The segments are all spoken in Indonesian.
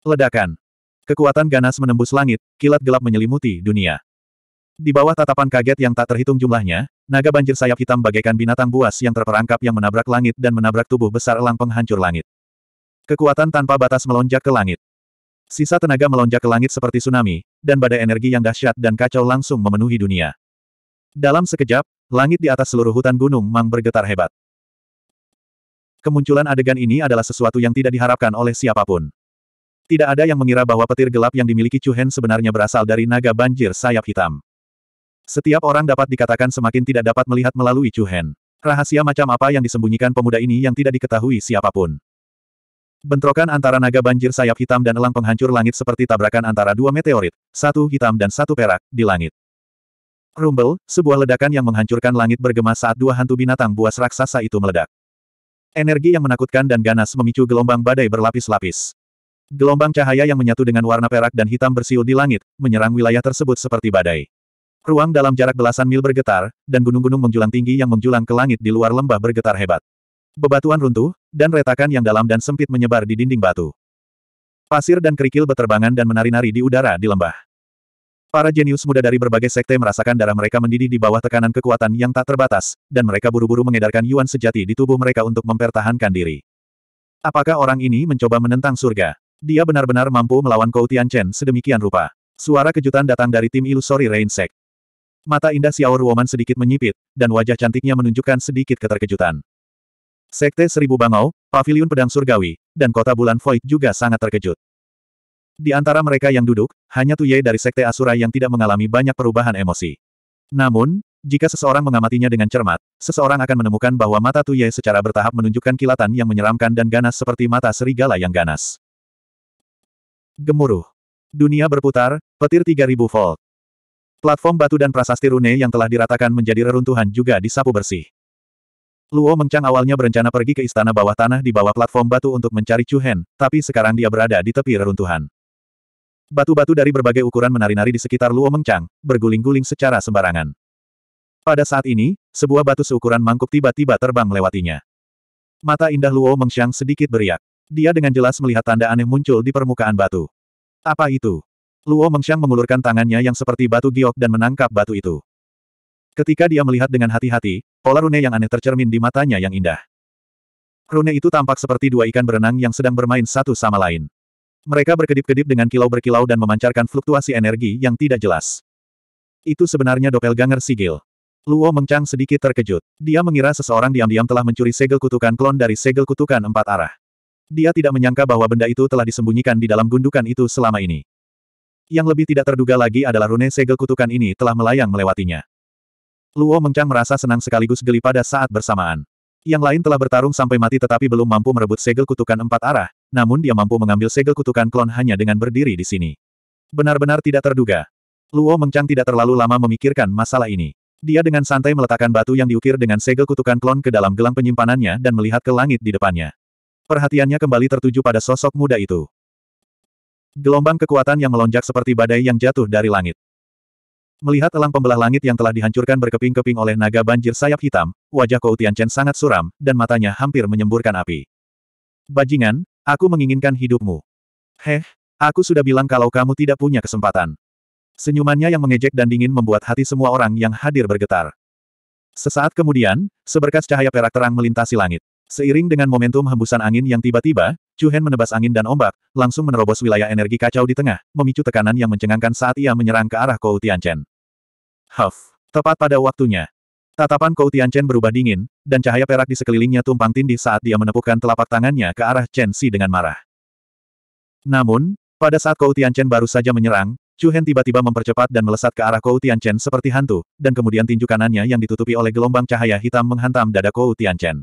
Ledakan. Kekuatan ganas menembus langit, kilat gelap menyelimuti dunia. Di bawah tatapan kaget yang tak terhitung jumlahnya, naga banjir sayap hitam bagaikan binatang buas yang terperangkap yang menabrak langit dan menabrak tubuh besar elang penghancur langit. Kekuatan tanpa batas melonjak ke langit. Sisa tenaga melonjak ke langit seperti tsunami, dan badai energi yang dahsyat dan kacau langsung memenuhi dunia. Dalam sekejap, langit di atas seluruh hutan gunung Mang bergetar hebat. Kemunculan adegan ini adalah sesuatu yang tidak diharapkan oleh siapapun. Tidak ada yang mengira bahwa petir gelap yang dimiliki Chu Hen sebenarnya berasal dari naga banjir sayap hitam. Setiap orang dapat dikatakan semakin tidak dapat melihat melalui Chu Hen. Rahasia macam apa yang disembunyikan pemuda ini yang tidak diketahui siapapun. Bentrokan antara naga banjir sayap hitam dan elang penghancur langit seperti tabrakan antara dua meteorit, satu hitam dan satu perak, di langit. Rumble, sebuah ledakan yang menghancurkan langit bergema saat dua hantu binatang buas raksasa itu meledak. Energi yang menakutkan dan ganas memicu gelombang badai berlapis-lapis. Gelombang cahaya yang menyatu dengan warna perak dan hitam bersiul di langit, menyerang wilayah tersebut seperti badai. Ruang dalam jarak belasan mil bergetar, dan gunung-gunung menjulang tinggi yang menjulang ke langit di luar lembah bergetar hebat. Bebatuan runtuh, dan retakan yang dalam dan sempit menyebar di dinding batu. Pasir dan kerikil beterbangan dan menari-nari di udara di lembah. Para jenius muda dari berbagai sekte merasakan darah mereka mendidih di bawah tekanan kekuatan yang tak terbatas, dan mereka buru-buru mengedarkan yuan sejati di tubuh mereka untuk mempertahankan diri. Apakah orang ini mencoba menentang surga? Dia benar-benar mampu melawan Kou Chen sedemikian rupa. Suara kejutan datang dari tim ilusori Rain Sect. Mata indah Xiao Ruoman sedikit menyipit, dan wajah cantiknya menunjukkan sedikit keterkejutan. Sekte Seribu Bangau, Paviliun Pedang Surgawi, dan Kota Bulan Void juga sangat terkejut. Di antara mereka yang duduk, hanya Tuye dari Sekte Asura yang tidak mengalami banyak perubahan emosi. Namun, jika seseorang mengamatinya dengan cermat, seseorang akan menemukan bahwa mata Tuye secara bertahap menunjukkan kilatan yang menyeramkan dan ganas seperti mata serigala yang ganas. Gemuruh. Dunia berputar, petir 3000 volt. Platform batu dan prasasti rune yang telah diratakan menjadi reruntuhan juga disapu bersih. Luo Mengchang awalnya berencana pergi ke istana bawah tanah di bawah platform batu untuk mencari Chu Hen, tapi sekarang dia berada di tepi reruntuhan. Batu-batu dari berbagai ukuran menari-nari di sekitar Luo Mengchang, berguling-guling secara sembarangan. Pada saat ini, sebuah batu seukuran mangkuk tiba-tiba terbang melewatinya. Mata indah Luo Mengchang sedikit beriak. Dia dengan jelas melihat tanda aneh muncul di permukaan batu. Apa itu? Luo Mengxiang mengulurkan tangannya yang seperti batu giok dan menangkap batu itu. Ketika dia melihat dengan hati-hati, pola rune yang aneh tercermin di matanya yang indah. Rune itu tampak seperti dua ikan berenang yang sedang bermain satu sama lain. Mereka berkedip-kedip dengan kilau berkilau dan memancarkan fluktuasi energi yang tidak jelas. Itu sebenarnya doppelganger sigil. Luo Mengchang sedikit terkejut. Dia mengira seseorang diam-diam telah mencuri segel kutukan klon dari segel kutukan empat arah. Dia tidak menyangka bahwa benda itu telah disembunyikan di dalam gundukan itu selama ini. Yang lebih tidak terduga lagi adalah rune segel kutukan ini telah melayang melewatinya. Luo Mengchang merasa senang sekaligus geli pada saat bersamaan. Yang lain telah bertarung sampai mati tetapi belum mampu merebut segel kutukan empat arah, namun dia mampu mengambil segel kutukan klon hanya dengan berdiri di sini. Benar-benar tidak terduga. Luo Mengchang tidak terlalu lama memikirkan masalah ini. Dia dengan santai meletakkan batu yang diukir dengan segel kutukan klon ke dalam gelang penyimpanannya dan melihat ke langit di depannya. Perhatiannya kembali tertuju pada sosok muda itu. Gelombang kekuatan yang melonjak seperti badai yang jatuh dari langit. Melihat elang pembelah langit yang telah dihancurkan berkeping-keping oleh naga banjir sayap hitam, wajah Kou Tianchen sangat suram, dan matanya hampir menyemburkan api. Bajingan, aku menginginkan hidupmu. Heh, aku sudah bilang kalau kamu tidak punya kesempatan. Senyumannya yang mengejek dan dingin membuat hati semua orang yang hadir bergetar. Sesaat kemudian, seberkas cahaya perak terang melintasi langit. Seiring dengan momentum hembusan angin yang tiba-tiba, Chu Hen menebas angin dan ombak, langsung menerobos wilayah energi kacau di tengah, memicu tekanan yang mencengangkan saat ia menyerang ke arah Kou Tianchen. Huff! Tepat pada waktunya. Tatapan Kou Tianchen berubah dingin, dan cahaya perak di sekelilingnya tumpang tindih saat dia menepukkan telapak tangannya ke arah Chen Si dengan marah. Namun, pada saat Kou Tianchen baru saja menyerang, Chu Hen tiba-tiba mempercepat dan melesat ke arah Kou Tianchen seperti hantu, dan kemudian tinju kanannya yang ditutupi oleh gelombang cahaya hitam menghantam dada Kou Tianchen.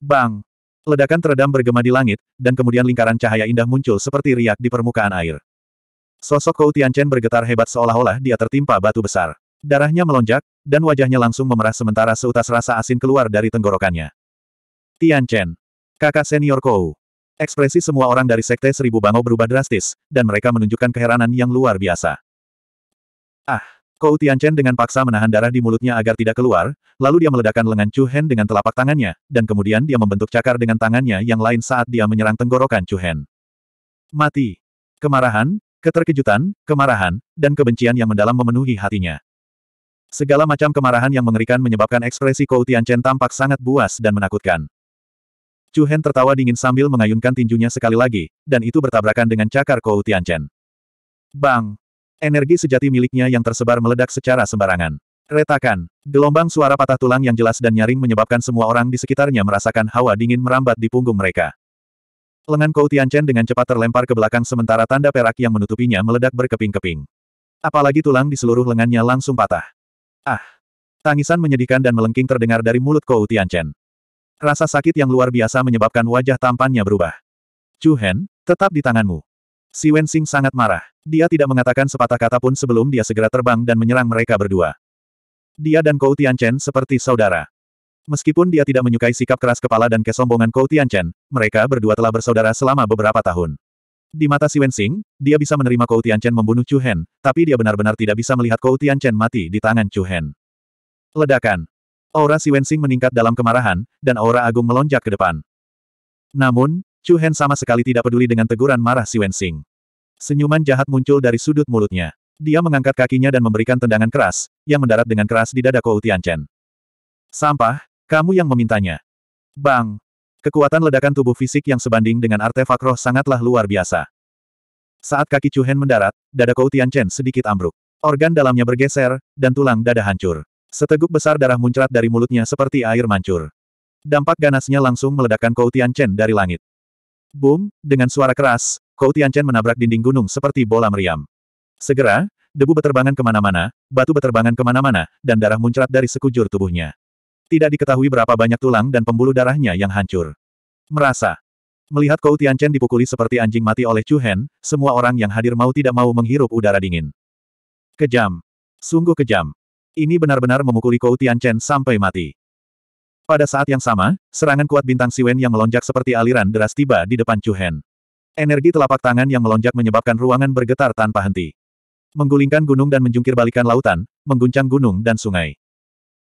Bang! Ledakan teredam bergema di langit, dan kemudian lingkaran cahaya indah muncul seperti riak di permukaan air. Sosok Kou Tianchen bergetar hebat seolah-olah dia tertimpa batu besar. Darahnya melonjak, dan wajahnya langsung memerah sementara seutas rasa asin keluar dari tenggorokannya. Tianchen. Kakak senior Kou. Ekspresi semua orang dari Sekte Seribu Bangau berubah drastis, dan mereka menunjukkan keheranan yang luar biasa. Ah! Kou Tianchen dengan paksa menahan darah di mulutnya agar tidak keluar, lalu dia meledakkan lengan Chu Hen dengan telapak tangannya, dan kemudian dia membentuk cakar dengan tangannya yang lain saat dia menyerang tenggorokan Chu Hen. Mati. Kemarahan, keterkejutan, kemarahan, dan kebencian yang mendalam memenuhi hatinya. Segala macam kemarahan yang mengerikan menyebabkan ekspresi Kou Tianchen tampak sangat buas dan menakutkan. Chu Hen tertawa dingin sambil mengayunkan tinjunya sekali lagi, dan itu bertabrakan dengan cakar Kou Tianchen. Bang! Energi sejati miliknya yang tersebar meledak secara sembarangan. Retakan. Gelombang suara patah tulang yang jelas dan nyaring menyebabkan semua orang di sekitarnya merasakan hawa dingin merambat di punggung mereka. Lengan Kou Tianchen dengan cepat terlempar ke belakang sementara tanda perak yang menutupinya meledak berkeping-keping. Apalagi tulang di seluruh lengannya langsung patah. Ah! Tangisan menyedihkan dan melengking terdengar dari mulut Kou Tianchen. Rasa sakit yang luar biasa menyebabkan wajah tampannya berubah. Chu Hen, tetap di tanganmu. Si Wensing sangat marah. Dia tidak mengatakan sepatah kata pun sebelum dia segera terbang dan menyerang mereka berdua. Dia dan Kou Tianchen seperti saudara. Meskipun dia tidak menyukai sikap keras kepala dan kesombongan Kou Tianchen, mereka berdua telah bersaudara selama beberapa tahun. Di mata si Wensing, dia bisa menerima Kou Tianchen membunuh Chu Hen, tapi dia benar-benar tidak bisa melihat Kou Tianchen mati di tangan Chu Hen. Ledakan. Aura si Wensing meningkat dalam kemarahan, dan aura agung melonjak ke depan. Namun, Chu Hen sama sekali tidak peduli dengan teguran marah si Wensing. Senyuman jahat muncul dari sudut mulutnya. Dia mengangkat kakinya dan memberikan tendangan keras, yang mendarat dengan keras di dada Kou Tianchen. Sampah, kamu yang memintanya. Bang! Kekuatan ledakan tubuh fisik yang sebanding dengan artefak roh sangatlah luar biasa. Saat kaki Chu Hen mendarat, dada Kou Tianchen sedikit ambruk. Organ dalamnya bergeser, dan tulang dada hancur. Seteguk besar darah muncrat dari mulutnya seperti air mancur. Dampak ganasnya langsung meledakkan Kou Tianchen dari langit. Boom, dengan suara keras, Kou Tianchen menabrak dinding gunung seperti bola meriam. Segera, debu beterbangan kemana-mana, batu beterbangan kemana-mana, dan darah muncrat dari sekujur tubuhnya. Tidak diketahui berapa banyak tulang dan pembuluh darahnya yang hancur. Merasa. Melihat Kou Tianchen dipukuli seperti anjing mati oleh Chu Hen, semua orang yang hadir mau tidak mau menghirup udara dingin. Kejam. Sungguh kejam. Ini benar-benar memukuli Kou Tianchen sampai mati. Pada saat yang sama, serangan kuat bintang Siwen yang melonjak seperti aliran deras tiba di depan Chu Hen. Energi telapak tangan yang melonjak menyebabkan ruangan bergetar tanpa henti. Menggulingkan gunung dan menjungkir balikan lautan, mengguncang gunung dan sungai.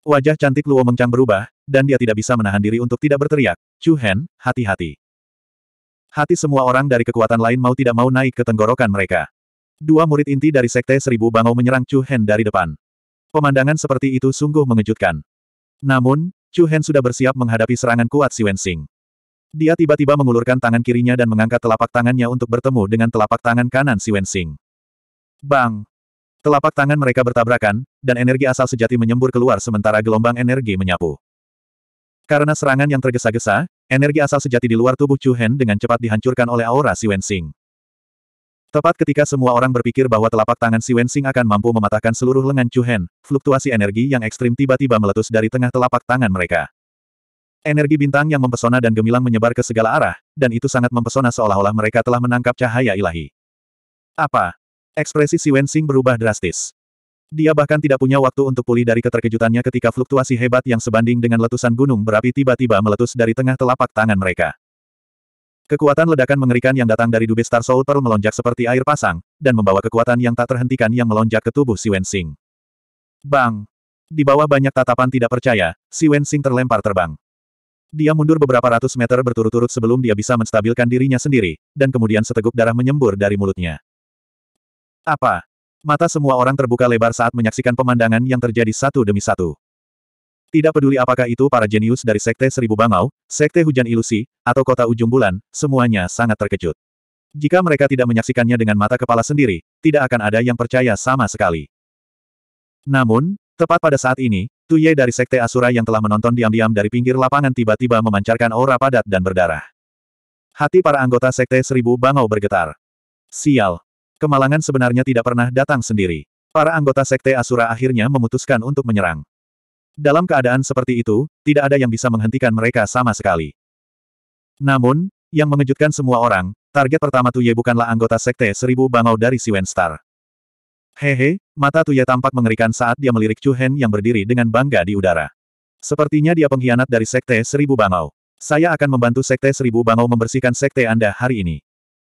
Wajah cantik Luo Mengcang berubah, dan dia tidak bisa menahan diri untuk tidak berteriak, Chu Hen, hati-hati. Hati semua orang dari kekuatan lain mau tidak mau naik ke tenggorokan mereka. Dua murid inti dari Sekte Seribu Bangau menyerang Chu Hen dari depan. Pemandangan seperti itu sungguh mengejutkan. Namun, Chu Hen sudah bersiap menghadapi serangan kuat Si Wensing. Dia tiba-tiba mengulurkan tangan kirinya dan mengangkat telapak tangannya untuk bertemu dengan telapak tangan kanan Si Wensing. Bang! Telapak tangan mereka bertabrakan, dan energi asal sejati menyembur keluar sementara gelombang energi menyapu. Karena serangan yang tergesa-gesa, energi asal sejati di luar tubuh Chu Hen dengan cepat dihancurkan oleh aura Si Wensing. Tepat ketika semua orang berpikir bahwa telapak tangan si Wensing akan mampu mematahkan seluruh lengan Chu Hen, fluktuasi energi yang ekstrim tiba-tiba meletus dari tengah telapak tangan mereka. Energi bintang yang mempesona dan gemilang menyebar ke segala arah, dan itu sangat mempesona seolah-olah mereka telah menangkap cahaya ilahi. Apa? Ekspresi si Wensing berubah drastis. Dia bahkan tidak punya waktu untuk pulih dari keterkejutannya ketika fluktuasi hebat yang sebanding dengan letusan gunung berapi tiba-tiba meletus dari tengah telapak tangan mereka. Kekuatan ledakan mengerikan yang datang dari Dubes Star Soul Pearl melonjak seperti air pasang, dan membawa kekuatan yang tak terhentikan yang melonjak ke tubuh Si Wensing. Bang! Di bawah banyak tatapan tidak percaya, Si Wensing terlempar terbang. Dia mundur beberapa ratus meter berturut-turut sebelum dia bisa menstabilkan dirinya sendiri, dan kemudian seteguk darah menyembur dari mulutnya. Apa? Mata semua orang terbuka lebar saat menyaksikan pemandangan yang terjadi satu demi satu. Tidak peduli apakah itu para jenius dari Sekte Seribu Bangau, Sekte Hujan Ilusi, atau Kota Ujung Bulan, semuanya sangat terkejut. Jika mereka tidak menyaksikannya dengan mata kepala sendiri, tidak akan ada yang percaya sama sekali. Namun, tepat pada saat ini, Tuye dari Sekte Asura yang telah menonton diam-diam dari pinggir lapangan tiba-tiba memancarkan aura padat dan berdarah. Hati para anggota Sekte Seribu Bangau bergetar. Sial. Kemalangan sebenarnya tidak pernah datang sendiri. Para anggota Sekte Asura akhirnya memutuskan untuk menyerang. Dalam keadaan seperti itu, tidak ada yang bisa menghentikan mereka sama sekali. Namun, yang mengejutkan semua orang, target pertama Tuye bukanlah anggota Sekte Seribu Bangau dari Siwen Star. Hehe, mata Tuye tampak mengerikan saat dia melirik Chu Hen yang berdiri dengan bangga di udara. Sepertinya dia pengkhianat dari Sekte Seribu Bangau. Saya akan membantu Sekte Seribu Bangau membersihkan Sekte Anda hari ini.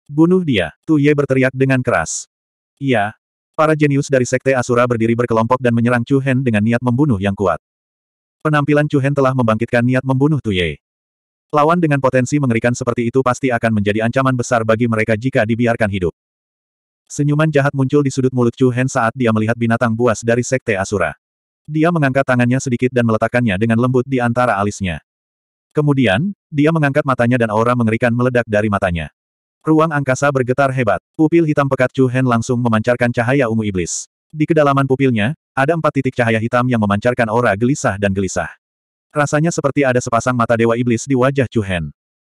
Bunuh dia, Tuye berteriak dengan keras. Iya. Para jenius dari Sekte Asura berdiri berkelompok dan menyerang Chu Hen dengan niat membunuh yang kuat. Penampilan Hen telah membangkitkan niat membunuh Tuye. Lawan dengan potensi mengerikan seperti itu pasti akan menjadi ancaman besar bagi mereka jika dibiarkan hidup. Senyuman jahat muncul di sudut mulut Hen saat dia melihat binatang buas dari Sekte Asura. Dia mengangkat tangannya sedikit dan meletakkannya dengan lembut di antara alisnya. Kemudian, dia mengangkat matanya dan aura mengerikan meledak dari matanya. Ruang angkasa bergetar hebat. Pupil hitam pekat Chu Hen langsung memancarkan cahaya ungu iblis. Di kedalaman pupilnya, ada empat titik cahaya hitam yang memancarkan aura gelisah dan gelisah. Rasanya seperti ada sepasang mata dewa iblis di wajah Chu Hen.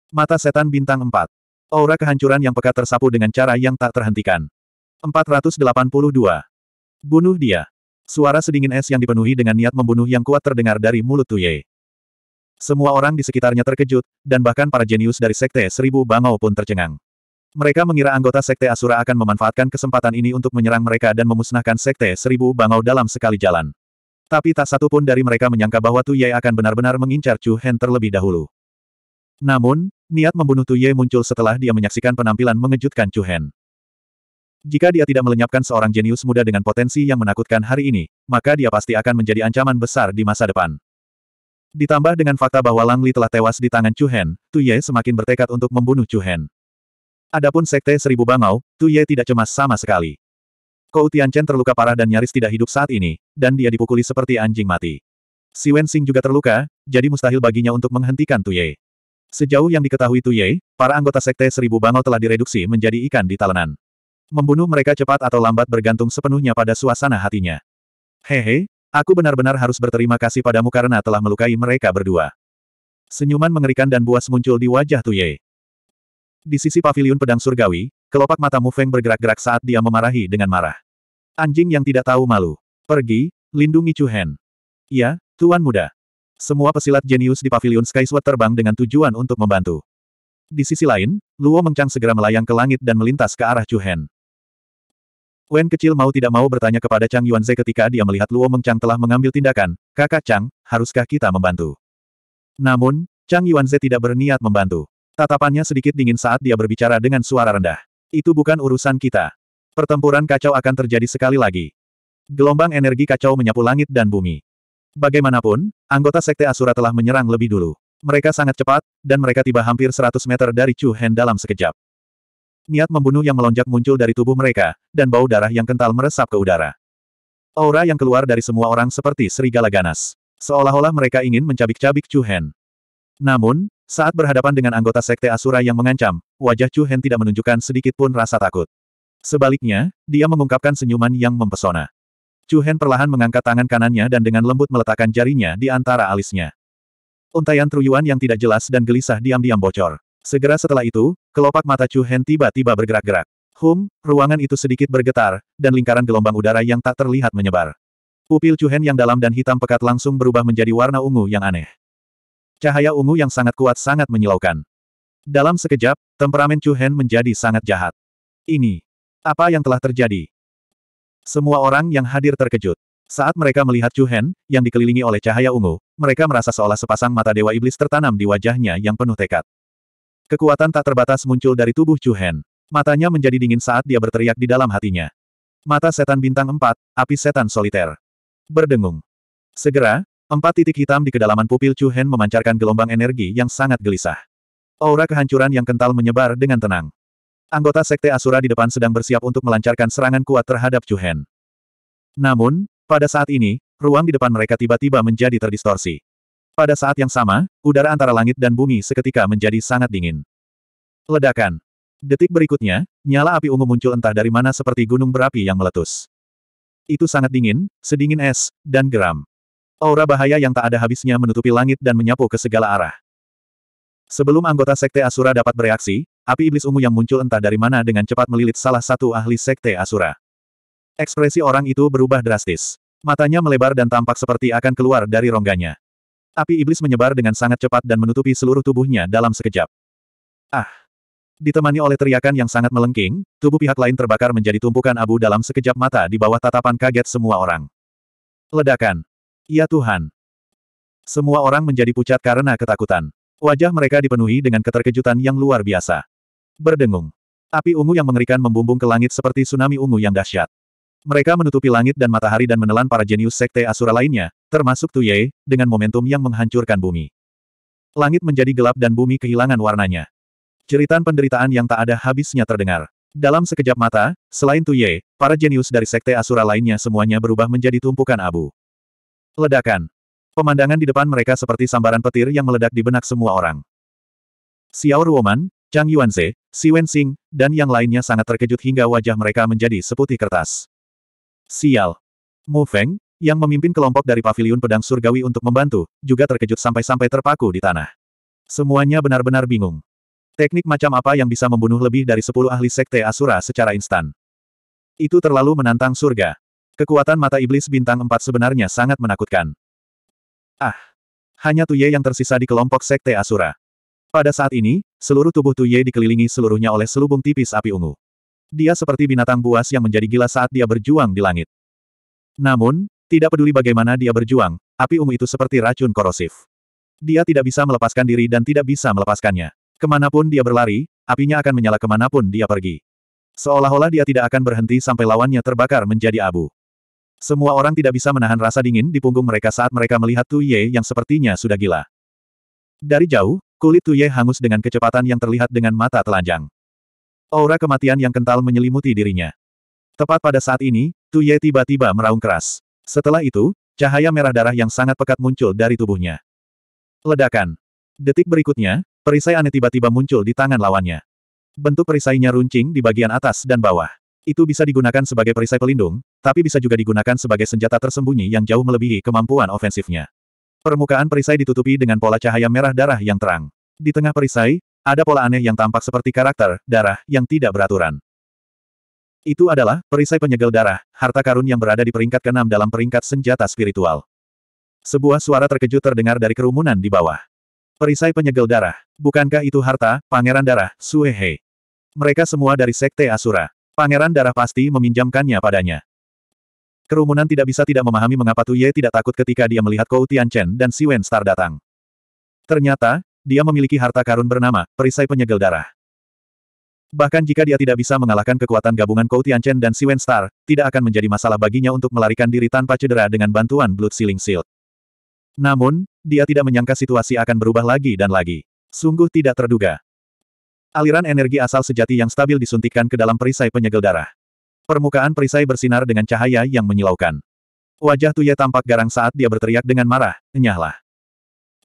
Mata setan bintang empat. Aura kehancuran yang pekat tersapu dengan cara yang tak terhentikan. 482. Bunuh dia. Suara sedingin es yang dipenuhi dengan niat membunuh yang kuat terdengar dari mulut Tuye. Semua orang di sekitarnya terkejut, dan bahkan para jenius dari Sekte Seribu Bangau pun tercengang. Mereka mengira anggota Sekte Asura akan memanfaatkan kesempatan ini untuk menyerang mereka dan memusnahkan Sekte Seribu Bangau dalam sekali jalan. Tapi tak satu pun dari mereka menyangka bahwa Tu akan benar-benar mengincar Chu Hen terlebih dahulu. Namun, niat membunuh Tu muncul setelah dia menyaksikan penampilan mengejutkan Chu Hen. Jika dia tidak melenyapkan seorang jenius muda dengan potensi yang menakutkan hari ini, maka dia pasti akan menjadi ancaman besar di masa depan. Ditambah dengan fakta bahwa Langli telah tewas di tangan Chu Hen, Tu semakin bertekad untuk membunuh Chu Hen. Adapun Sekte Seribu Bangau, Tuye tidak cemas sama sekali. Kou Tianchen terluka parah dan nyaris tidak hidup saat ini, dan dia dipukuli seperti anjing mati. Si Wen Xing juga terluka, jadi mustahil baginya untuk menghentikan Tuye. Sejauh yang diketahui Tuye, para anggota Sekte Seribu Bangau telah direduksi menjadi ikan di talenan. Membunuh mereka cepat atau lambat bergantung sepenuhnya pada suasana hatinya. Hehe, aku benar-benar harus berterima kasih padamu karena telah melukai mereka berdua. Senyuman mengerikan dan buas muncul di wajah Tuye. Di sisi paviliun pedang surgawi, kelopak mata Mu Feng bergerak-gerak saat dia memarahi dengan marah. Anjing yang tidak tahu malu. Pergi, lindungi Chu Hen. Ya, Tuan Muda. Semua pesilat jenius di paviliun sword terbang dengan tujuan untuk membantu. Di sisi lain, Luo Mengchang segera melayang ke langit dan melintas ke arah Chu Hen. Wen kecil mau tidak mau bertanya kepada Chang Yuanze ketika dia melihat Luo Mengchang telah mengambil tindakan, kakak Chang, haruskah kita membantu? Namun, Chang Yuanze tidak berniat membantu. Tatapannya sedikit dingin saat dia berbicara dengan suara rendah. Itu bukan urusan kita. Pertempuran kacau akan terjadi sekali lagi. Gelombang energi kacau menyapu langit dan bumi. Bagaimanapun, anggota Sekte Asura telah menyerang lebih dulu. Mereka sangat cepat, dan mereka tiba hampir 100 meter dari Chu Hen dalam sekejap. Niat membunuh yang melonjak muncul dari tubuh mereka, dan bau darah yang kental meresap ke udara. Aura yang keluar dari semua orang seperti serigala ganas. Seolah-olah mereka ingin mencabik-cabik Chu Hen. Namun, saat berhadapan dengan anggota Sekte Asura yang mengancam, wajah Chu Hen tidak menunjukkan sedikit pun rasa takut. Sebaliknya, dia mengungkapkan senyuman yang mempesona. Chu Hen perlahan mengangkat tangan kanannya dan dengan lembut meletakkan jarinya di antara alisnya. Untaian truyuan yang tidak jelas dan gelisah diam-diam bocor. Segera setelah itu, kelopak mata Chu Hen tiba-tiba bergerak-gerak. Hum, ruangan itu sedikit bergetar, dan lingkaran gelombang udara yang tak terlihat menyebar. Pupil Chu Hen yang dalam dan hitam pekat langsung berubah menjadi warna ungu yang aneh. Cahaya ungu yang sangat kuat sangat menyilaukan. Dalam sekejap, temperamen Chu Hen menjadi sangat jahat. Ini. Apa yang telah terjadi? Semua orang yang hadir terkejut. Saat mereka melihat Chu Hen, yang dikelilingi oleh cahaya ungu, mereka merasa seolah sepasang mata dewa iblis tertanam di wajahnya yang penuh tekad. Kekuatan tak terbatas muncul dari tubuh Chu Hen. Matanya menjadi dingin saat dia berteriak di dalam hatinya. Mata setan bintang empat, api setan soliter. Berdengung. Segera, Empat titik hitam di kedalaman pupil Chu Hen memancarkan gelombang energi yang sangat gelisah. Aura kehancuran yang kental menyebar dengan tenang. Anggota Sekte Asura di depan sedang bersiap untuk melancarkan serangan kuat terhadap Chu Hen. Namun, pada saat ini, ruang di depan mereka tiba-tiba menjadi terdistorsi. Pada saat yang sama, udara antara langit dan bumi seketika menjadi sangat dingin. Ledakan. Detik berikutnya, nyala api ungu muncul entah dari mana seperti gunung berapi yang meletus. Itu sangat dingin, sedingin es, dan geram. Aura bahaya yang tak ada habisnya menutupi langit dan menyapu ke segala arah. Sebelum anggota Sekte Asura dapat bereaksi, api iblis ungu yang muncul entah dari mana dengan cepat melilit salah satu ahli Sekte Asura. Ekspresi orang itu berubah drastis. Matanya melebar dan tampak seperti akan keluar dari rongganya. Api iblis menyebar dengan sangat cepat dan menutupi seluruh tubuhnya dalam sekejap. Ah! Ditemani oleh teriakan yang sangat melengking, tubuh pihak lain terbakar menjadi tumpukan abu dalam sekejap mata di bawah tatapan kaget semua orang. Ledakan. Ya Tuhan. Semua orang menjadi pucat karena ketakutan. Wajah mereka dipenuhi dengan keterkejutan yang luar biasa. Berdengung. Api ungu yang mengerikan membumbung ke langit seperti tsunami ungu yang dahsyat. Mereka menutupi langit dan matahari dan menelan para jenius sekte Asura lainnya, termasuk Tuye, dengan momentum yang menghancurkan bumi. Langit menjadi gelap dan bumi kehilangan warnanya. Ceritan penderitaan yang tak ada habisnya terdengar. Dalam sekejap mata, selain Tuye, para jenius dari sekte Asura lainnya semuanya berubah menjadi tumpukan abu. Ledakan. Pemandangan di depan mereka seperti sambaran petir yang meledak di benak semua orang. Xiao Ruoman, Chang Yuanze, Si Wenxing, dan yang lainnya sangat terkejut hingga wajah mereka menjadi seputih kertas. Sial. Mu Feng, yang memimpin kelompok dari paviliun pedang surgawi untuk membantu, juga terkejut sampai-sampai terpaku di tanah. Semuanya benar-benar bingung. Teknik macam apa yang bisa membunuh lebih dari 10 ahli sekte Asura secara instan? Itu terlalu menantang surga. Kekuatan mata iblis bintang empat sebenarnya sangat menakutkan. Ah! Hanya Tuye yang tersisa di kelompok Sekte Asura. Pada saat ini, seluruh tubuh Tuye dikelilingi seluruhnya oleh selubung tipis api ungu. Dia seperti binatang buas yang menjadi gila saat dia berjuang di langit. Namun, tidak peduli bagaimana dia berjuang, api ungu itu seperti racun korosif. Dia tidak bisa melepaskan diri dan tidak bisa melepaskannya. Kemanapun dia berlari, apinya akan menyala kemanapun dia pergi. Seolah-olah dia tidak akan berhenti sampai lawannya terbakar menjadi abu. Semua orang tidak bisa menahan rasa dingin di punggung mereka saat mereka melihat Tu Ye yang sepertinya sudah gila. Dari jauh, kulit Tu Ye hangus dengan kecepatan yang terlihat dengan mata telanjang. Aura kematian yang kental menyelimuti dirinya. Tepat pada saat ini, Tu Ye tiba-tiba meraung keras. Setelah itu, cahaya merah darah yang sangat pekat muncul dari tubuhnya. Ledakan. Detik berikutnya, perisai aneh tiba-tiba muncul di tangan lawannya. Bentuk perisainya runcing di bagian atas dan bawah. Itu bisa digunakan sebagai perisai pelindung, tapi bisa juga digunakan sebagai senjata tersembunyi yang jauh melebihi kemampuan ofensifnya. Permukaan perisai ditutupi dengan pola cahaya merah darah yang terang. Di tengah perisai, ada pola aneh yang tampak seperti karakter, darah, yang tidak beraturan. Itu adalah, perisai penyegel darah, harta karun yang berada di peringkat keenam dalam peringkat senjata spiritual. Sebuah suara terkejut terdengar dari kerumunan di bawah. Perisai penyegel darah. Bukankah itu harta, pangeran darah, Suehe? Mereka semua dari Sekte Asura. Pangeran Darah Pasti meminjamkannya padanya. Kerumunan tidak bisa tidak memahami mengapa Tuye tidak takut ketika dia melihat Kou Tianchen dan Si Wen Star datang. Ternyata, dia memiliki harta karun bernama, perisai penyegel darah. Bahkan jika dia tidak bisa mengalahkan kekuatan gabungan Kou Tianchen dan Si Wen Star, tidak akan menjadi masalah baginya untuk melarikan diri tanpa cedera dengan bantuan Blood Sealing Shield. Namun, dia tidak menyangka situasi akan berubah lagi dan lagi. Sungguh tidak terduga. Aliran energi asal sejati yang stabil disuntikkan ke dalam perisai penyegel darah. Permukaan perisai bersinar dengan cahaya yang menyilaukan. Wajah Tuya tampak garang saat dia berteriak dengan marah, nyahlah.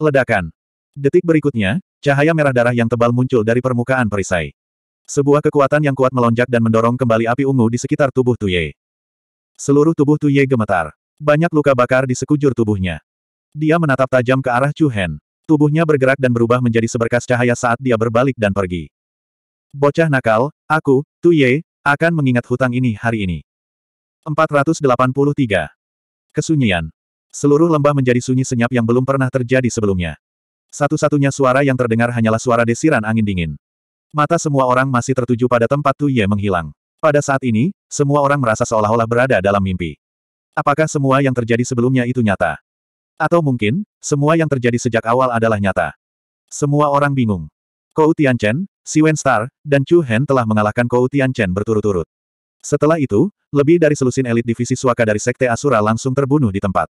Ledakan. Detik berikutnya, cahaya merah darah yang tebal muncul dari permukaan perisai. Sebuah kekuatan yang kuat melonjak dan mendorong kembali api ungu di sekitar tubuh Tuye. Seluruh tubuh Tuye gemetar. Banyak luka bakar di sekujur tubuhnya. Dia menatap tajam ke arah Chu Hen. Tubuhnya bergerak dan berubah menjadi seberkas cahaya saat dia berbalik dan pergi. Bocah nakal, aku, Tu Ye, akan mengingat hutang ini hari ini. 483. Kesunyian. Seluruh lembah menjadi sunyi senyap yang belum pernah terjadi sebelumnya. Satu-satunya suara yang terdengar hanyalah suara desiran angin dingin. Mata semua orang masih tertuju pada tempat Tu Ye menghilang. Pada saat ini, semua orang merasa seolah-olah berada dalam mimpi. Apakah semua yang terjadi sebelumnya itu nyata? Atau mungkin, semua yang terjadi sejak awal adalah nyata? Semua orang bingung. Kou Tianchen, Siwen Star, dan Chu Hen telah mengalahkan Kou Tianchen berturut-turut. Setelah itu, lebih dari selusin elit divisi suaka dari Sekte Asura langsung terbunuh di tempat.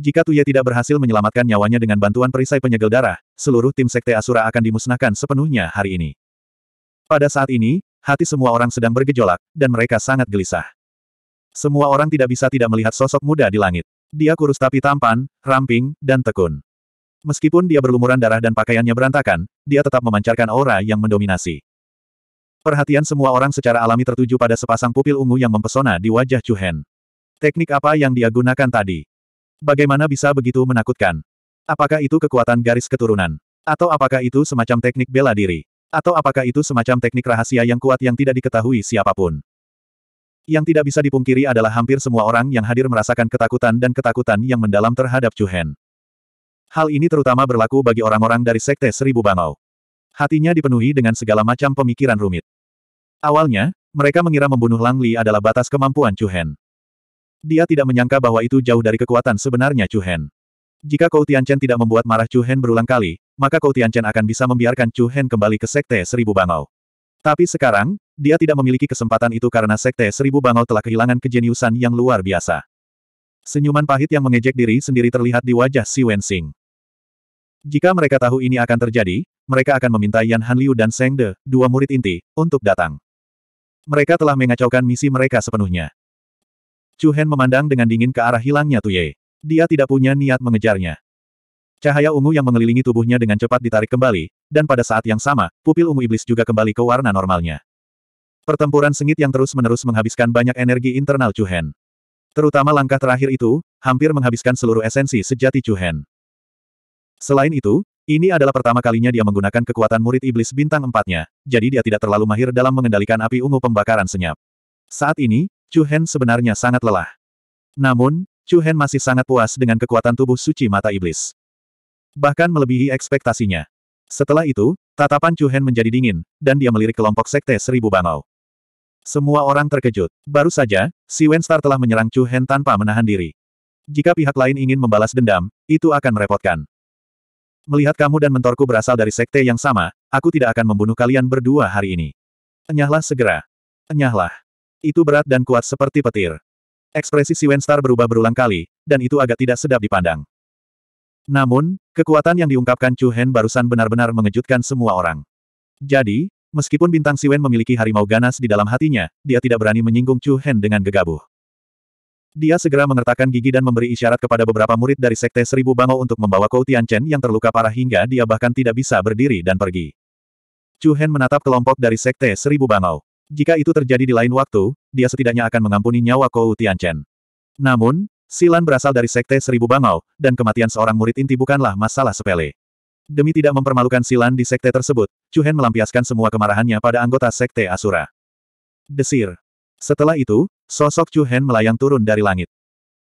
Jika Tuye tidak berhasil menyelamatkan nyawanya dengan bantuan perisai penyegel darah, seluruh tim Sekte Asura akan dimusnahkan sepenuhnya hari ini. Pada saat ini, hati semua orang sedang bergejolak, dan mereka sangat gelisah. Semua orang tidak bisa tidak melihat sosok muda di langit. Dia kurus tapi tampan, ramping, dan tekun. Meskipun dia berlumuran darah dan pakaiannya berantakan, dia tetap memancarkan aura yang mendominasi. Perhatian semua orang secara alami tertuju pada sepasang pupil ungu yang mempesona di wajah Chu Hen. Teknik apa yang dia gunakan tadi? Bagaimana bisa begitu menakutkan? Apakah itu kekuatan garis keturunan? Atau apakah itu semacam teknik bela diri? Atau apakah itu semacam teknik rahasia yang kuat yang tidak diketahui siapapun? Yang tidak bisa dipungkiri adalah hampir semua orang yang hadir merasakan ketakutan dan ketakutan yang mendalam terhadap Chu Hen. Hal ini terutama berlaku bagi orang-orang dari Sekte Seribu Bangau. Hatinya dipenuhi dengan segala macam pemikiran rumit. Awalnya, mereka mengira membunuh Lang Li adalah batas kemampuan Chu Hen. Dia tidak menyangka bahwa itu jauh dari kekuatan sebenarnya Chu Hen. Jika Kou Tianchen tidak membuat marah Chu Hen berulang kali, maka Kou Tianchen akan bisa membiarkan Chu Hen kembali ke Sekte Seribu Bangau. Tapi sekarang, dia tidak memiliki kesempatan itu karena Sekte Seribu Bangau telah kehilangan kejeniusan yang luar biasa. Senyuman pahit yang mengejek diri sendiri terlihat di wajah Si Wen Sing. Jika mereka tahu ini akan terjadi, mereka akan meminta Yan Hanliu dan Seng De, dua murid inti, untuk datang. Mereka telah mengacaukan misi mereka sepenuhnya. Chu Hen memandang dengan dingin ke arah hilangnya Tuye. Dia tidak punya niat mengejarnya. Cahaya ungu yang mengelilingi tubuhnya dengan cepat ditarik kembali, dan pada saat yang sama, pupil ungu iblis juga kembali ke warna normalnya. Pertempuran sengit yang terus-menerus menghabiskan banyak energi internal Chu Hen. Terutama langkah terakhir itu, hampir menghabiskan seluruh esensi sejati Chu Hen. Selain itu, ini adalah pertama kalinya dia menggunakan kekuatan murid iblis bintang empatnya, jadi dia tidak terlalu mahir dalam mengendalikan api ungu pembakaran senyap. Saat ini, Chu Hen sebenarnya sangat lelah. Namun, Chu Hen masih sangat puas dengan kekuatan tubuh suci mata iblis. Bahkan melebihi ekspektasinya. Setelah itu, tatapan Chu Hen menjadi dingin, dan dia melirik kelompok sekte seribu bangau. Semua orang terkejut. Baru saja, si Wenstar telah menyerang Chu Hen tanpa menahan diri. Jika pihak lain ingin membalas dendam, itu akan merepotkan. Melihat kamu dan mentorku berasal dari sekte yang sama, aku tidak akan membunuh kalian berdua hari ini. Enyahlah segera. Enyahlah. Itu berat dan kuat seperti petir. Ekspresi si Wenstar berubah berulang kali, dan itu agak tidak sedap dipandang. Namun, kekuatan yang diungkapkan Chu Hen barusan benar-benar mengejutkan semua orang. Jadi, meskipun bintang Siwen memiliki harimau ganas di dalam hatinya, dia tidak berani menyinggung Chu Hen dengan gegabah. Dia segera mengertakkan gigi dan memberi isyarat kepada beberapa murid dari Sekte Seribu Bango untuk membawa Kou Tianchen yang terluka parah hingga dia bahkan tidak bisa berdiri dan pergi. Chu Hen menatap kelompok dari Sekte Seribu Bango. Jika itu terjadi di lain waktu, dia setidaknya akan mengampuni nyawa Kou Tianchen. Namun, Silan berasal dari Sekte Seribu Bangau, dan kematian seorang murid inti bukanlah masalah sepele. Demi tidak mempermalukan Silan di Sekte tersebut, Chu Hen melampiaskan semua kemarahannya pada anggota Sekte Asura. Desir. Setelah itu, sosok Chu Hen melayang turun dari langit.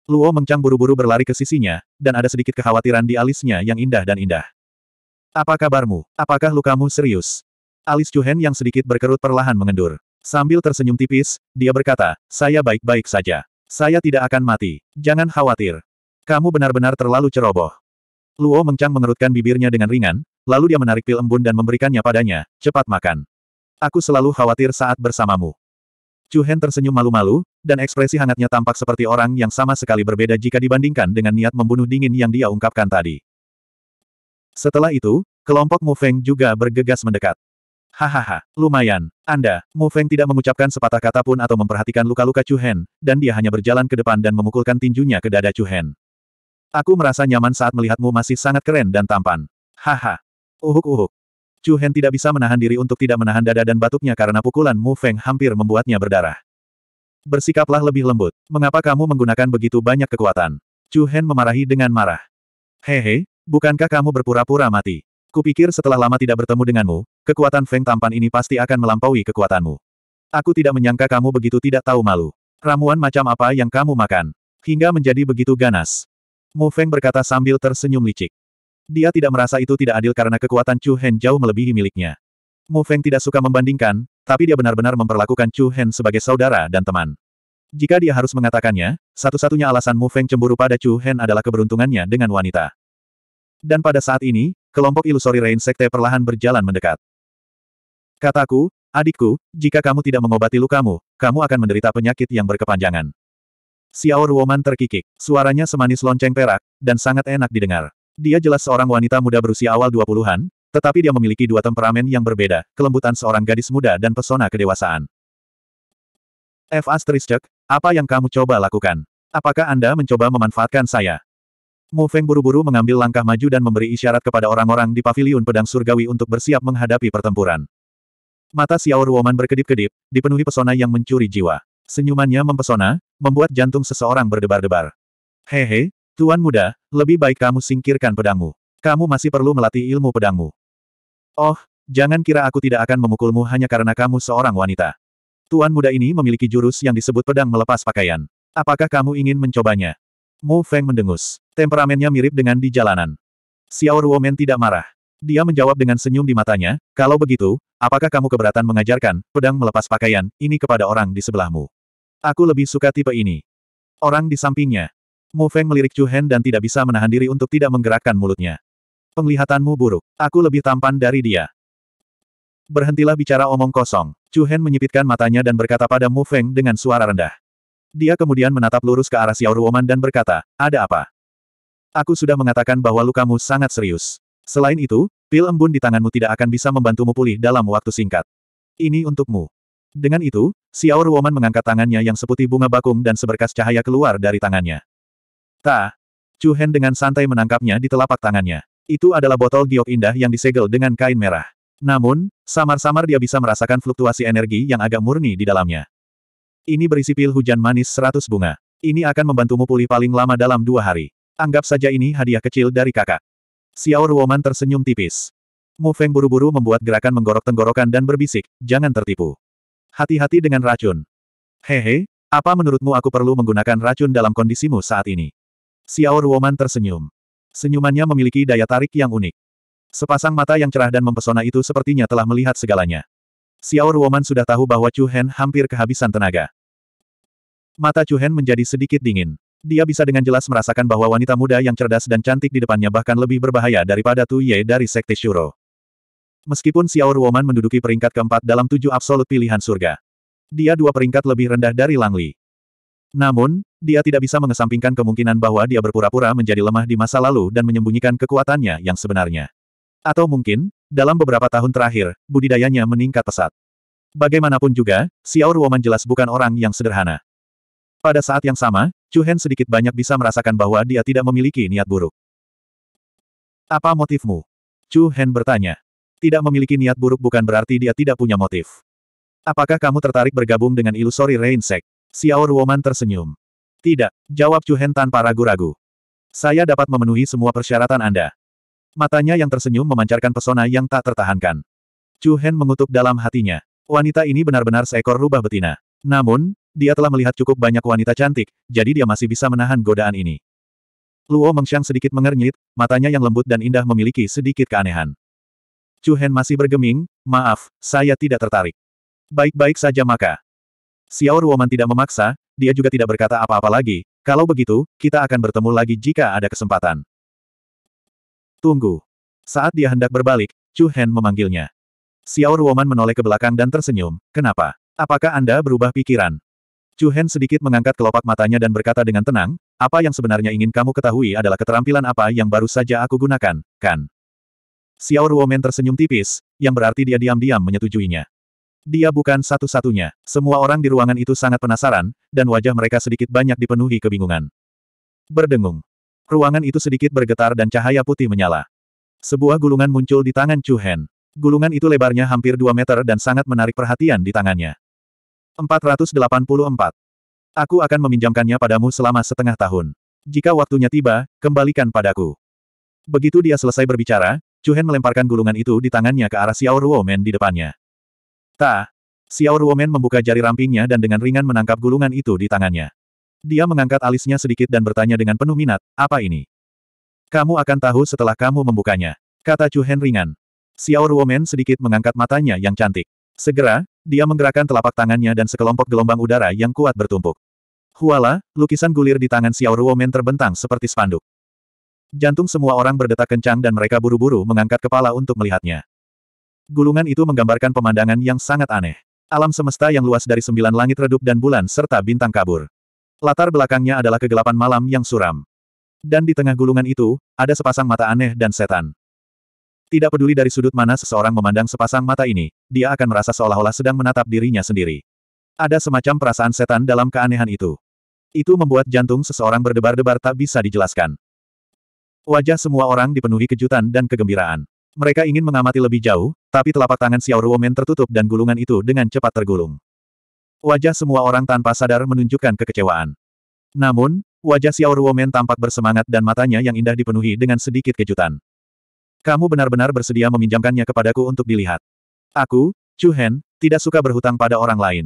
Luo Mengcang buru-buru berlari ke sisinya, dan ada sedikit kekhawatiran di alisnya yang indah dan indah. Apa kabarmu? Apakah lukamu serius? Alis Chu Hen yang sedikit berkerut perlahan mengendur. Sambil tersenyum tipis, dia berkata, saya baik-baik saja. Saya tidak akan mati. Jangan khawatir. Kamu benar-benar terlalu ceroboh. Luo Mengcang mengerutkan bibirnya dengan ringan, lalu dia menarik pil embun dan memberikannya padanya, cepat makan. Aku selalu khawatir saat bersamamu. Chu Hen tersenyum malu-malu, dan ekspresi hangatnya tampak seperti orang yang sama sekali berbeda jika dibandingkan dengan niat membunuh dingin yang dia ungkapkan tadi. Setelah itu, kelompok Mu Feng juga bergegas mendekat. Hahaha, lumayan. Anda, Mu Feng tidak mengucapkan sepatah kata pun atau memperhatikan luka-luka Chu Hen, dan dia hanya berjalan ke depan dan memukulkan tinjunya ke dada Chu Hen. Aku merasa nyaman saat melihatmu masih sangat keren dan tampan. Haha. Uhuk-uhuk. Chu Hen tidak bisa menahan diri untuk tidak menahan dada dan batuknya karena pukulan Mu Feng hampir membuatnya berdarah. Bersikaplah lebih lembut. Mengapa kamu menggunakan begitu banyak kekuatan? Chu Hen memarahi dengan marah. Hehe, bukankah kamu berpura-pura mati? Kupikir setelah lama tidak bertemu denganmu, kekuatan Feng tampan ini pasti akan melampaui kekuatanmu. Aku tidak menyangka kamu begitu tidak tahu malu. Ramuan macam apa yang kamu makan? Hingga menjadi begitu ganas. Mu Feng berkata sambil tersenyum licik. Dia tidak merasa itu tidak adil karena kekuatan Chu Hen jauh melebihi miliknya. Mu Feng tidak suka membandingkan, tapi dia benar-benar memperlakukan Chu Hen sebagai saudara dan teman. Jika dia harus mengatakannya, satu-satunya alasan Mu Feng cemburu pada Chu Hen adalah keberuntungannya dengan wanita. Dan pada saat ini, kelompok ilusori Rain Sekte perlahan berjalan mendekat. Kataku, adikku, jika kamu tidak mengobati lukamu, kamu akan menderita penyakit yang berkepanjangan. Xiao Ruoman terkikik, suaranya semanis lonceng perak, dan sangat enak didengar. Dia jelas seorang wanita muda berusia awal 20-an, tetapi dia memiliki dua temperamen yang berbeda, kelembutan seorang gadis muda dan pesona kedewasaan. F. Asteriscek, apa yang kamu coba lakukan? Apakah Anda mencoba memanfaatkan saya? Mu Feng buru-buru mengambil langkah maju dan memberi isyarat kepada orang-orang di paviliun pedang surgawi untuk bersiap menghadapi pertempuran. Mata Xiao Ruoman berkedip-kedip, dipenuhi pesona yang mencuri jiwa. Senyumannya mempesona, membuat jantung seseorang berdebar-debar. Hehe, Tuan muda, lebih baik kamu singkirkan pedangmu. Kamu masih perlu melatih ilmu pedangmu. Oh, jangan kira aku tidak akan memukulmu hanya karena kamu seorang wanita. Tuan muda ini memiliki jurus yang disebut pedang melepas pakaian. Apakah kamu ingin mencobanya? Mu Feng mendengus. Temperamennya mirip dengan di jalanan. Xiao Ruomen tidak marah. Dia menjawab dengan senyum di matanya, kalau begitu, apakah kamu keberatan mengajarkan pedang melepas pakaian ini kepada orang di sebelahmu? Aku lebih suka tipe ini. Orang di sampingnya, Mu Feng melirik Chu Hen dan tidak bisa menahan diri untuk tidak menggerakkan mulutnya. Penglihatanmu buruk. Aku lebih tampan dari dia. Berhentilah bicara omong kosong. Chu Hen menyipitkan matanya dan berkata pada Mu Feng dengan suara rendah. Dia kemudian menatap lurus ke arah Xiao Ruoman dan berkata, ada apa? Aku sudah mengatakan bahwa lukamu sangat serius. Selain itu, pil embun di tanganmu tidak akan bisa membantumu pulih dalam waktu singkat. Ini untukmu. Dengan itu, Xiao Ruoman mengangkat tangannya yang seputih bunga bakung dan seberkas cahaya keluar dari tangannya. Ta. Chu Hen dengan santai menangkapnya di telapak tangannya. Itu adalah botol giok indah yang disegel dengan kain merah. Namun, samar-samar dia bisa merasakan fluktuasi energi yang agak murni di dalamnya. Ini berisi pil hujan manis seratus bunga. Ini akan membantumu pulih paling lama dalam dua hari. Anggap saja ini hadiah kecil dari kakak. Xiao Ruoman tersenyum tipis. Mu Feng buru-buru membuat gerakan menggorok tenggorokan dan berbisik, jangan tertipu. Hati-hati dengan racun. Hehe, apa menurutmu aku perlu menggunakan racun dalam kondisimu saat ini? Xiao Ruoman tersenyum. Senyumannya memiliki daya tarik yang unik. Sepasang mata yang cerah dan mempesona itu sepertinya telah melihat segalanya. Xiao Ruoman sudah tahu bahwa Chu Hen hampir kehabisan tenaga. Mata Chu Hen menjadi sedikit dingin. Dia bisa dengan jelas merasakan bahwa wanita muda yang cerdas dan cantik di depannya bahkan lebih berbahaya daripada Tu Ye dari Sekte Shuro. Meskipun Xiao Ruoman menduduki peringkat keempat dalam tujuh absolut pilihan surga. Dia dua peringkat lebih rendah dari Langli. Namun, dia tidak bisa mengesampingkan kemungkinan bahwa dia berpura-pura menjadi lemah di masa lalu dan menyembunyikan kekuatannya yang sebenarnya. Atau mungkin, dalam beberapa tahun terakhir, budidayanya meningkat pesat. Bagaimanapun juga, Xiao Ruoman jelas bukan orang yang sederhana. Pada saat yang sama, Chu Hen sedikit banyak bisa merasakan bahwa dia tidak memiliki niat buruk. Apa motifmu? Chu Hen bertanya. Tidak memiliki niat buruk bukan berarti dia tidak punya motif. Apakah kamu tertarik bergabung dengan ilusori Rain Xiao Ruoman tersenyum. Tidak, jawab Chu Hen tanpa ragu-ragu. Saya dapat memenuhi semua persyaratan Anda. Matanya yang tersenyum memancarkan pesona yang tak tertahankan. Chu Hen mengutuk dalam hatinya. Wanita ini benar-benar seekor rubah betina. Namun, dia telah melihat cukup banyak wanita cantik, jadi dia masih bisa menahan godaan ini. Luo Mengxiang sedikit mengernyit, matanya yang lembut dan indah memiliki sedikit keanehan. Chu Hen masih bergeming, maaf, saya tidak tertarik. Baik-baik saja maka. Xiao Ruoman tidak memaksa, dia juga tidak berkata apa-apa lagi, kalau begitu, kita akan bertemu lagi jika ada kesempatan. Tunggu. Saat dia hendak berbalik, Chu Hen memanggilnya. Xiao Ruoman menoleh ke belakang dan tersenyum, kenapa? Apakah Anda berubah pikiran? Chu Hen sedikit mengangkat kelopak matanya dan berkata dengan tenang, apa yang sebenarnya ingin kamu ketahui adalah keterampilan apa yang baru saja aku gunakan, kan? Xiao Ruomen tersenyum tipis, yang berarti dia diam-diam menyetujuinya. Dia bukan satu-satunya. Semua orang di ruangan itu sangat penasaran, dan wajah mereka sedikit banyak dipenuhi kebingungan. Berdengung. Ruangan itu sedikit bergetar dan cahaya putih menyala. Sebuah gulungan muncul di tangan Chu Hen. Gulungan itu lebarnya hampir 2 meter dan sangat menarik perhatian di tangannya. 484. Aku akan meminjamkannya padamu selama setengah tahun. Jika waktunya tiba, kembalikan padaku. Begitu dia selesai berbicara, Chu Hen melemparkan gulungan itu di tangannya ke arah Xiao Ruomen di depannya. Ta! Xiao Ruomen membuka jari rampingnya dan dengan ringan menangkap gulungan itu di tangannya. Dia mengangkat alisnya sedikit dan bertanya dengan penuh minat, apa ini? Kamu akan tahu setelah kamu membukanya. Kata Chu Hen ringan. Xiao Ruomen sedikit mengangkat matanya yang cantik. Segera, dia menggerakkan telapak tangannya dan sekelompok gelombang udara yang kuat bertumpuk. Huala, lukisan gulir di tangan Xiao Ruomen terbentang seperti spanduk. Jantung semua orang berdetak kencang dan mereka buru-buru mengangkat kepala untuk melihatnya. Gulungan itu menggambarkan pemandangan yang sangat aneh. Alam semesta yang luas dari sembilan langit redup dan bulan serta bintang kabur. Latar belakangnya adalah kegelapan malam yang suram. Dan di tengah gulungan itu, ada sepasang mata aneh dan setan. Tidak peduli dari sudut mana seseorang memandang sepasang mata ini, dia akan merasa seolah-olah sedang menatap dirinya sendiri. Ada semacam perasaan setan dalam keanehan itu. Itu membuat jantung seseorang berdebar-debar tak bisa dijelaskan. Wajah semua orang dipenuhi kejutan dan kegembiraan. Mereka ingin mengamati lebih jauh, tapi telapak tangan Xiao Ruomen tertutup dan gulungan itu dengan cepat tergulung. Wajah semua orang tanpa sadar menunjukkan kekecewaan. Namun, wajah Xiao Ruomen tampak bersemangat dan matanya yang indah dipenuhi dengan sedikit kejutan. Kamu benar-benar bersedia meminjamkannya kepadaku untuk dilihat. Aku, Chu Hen, tidak suka berhutang pada orang lain.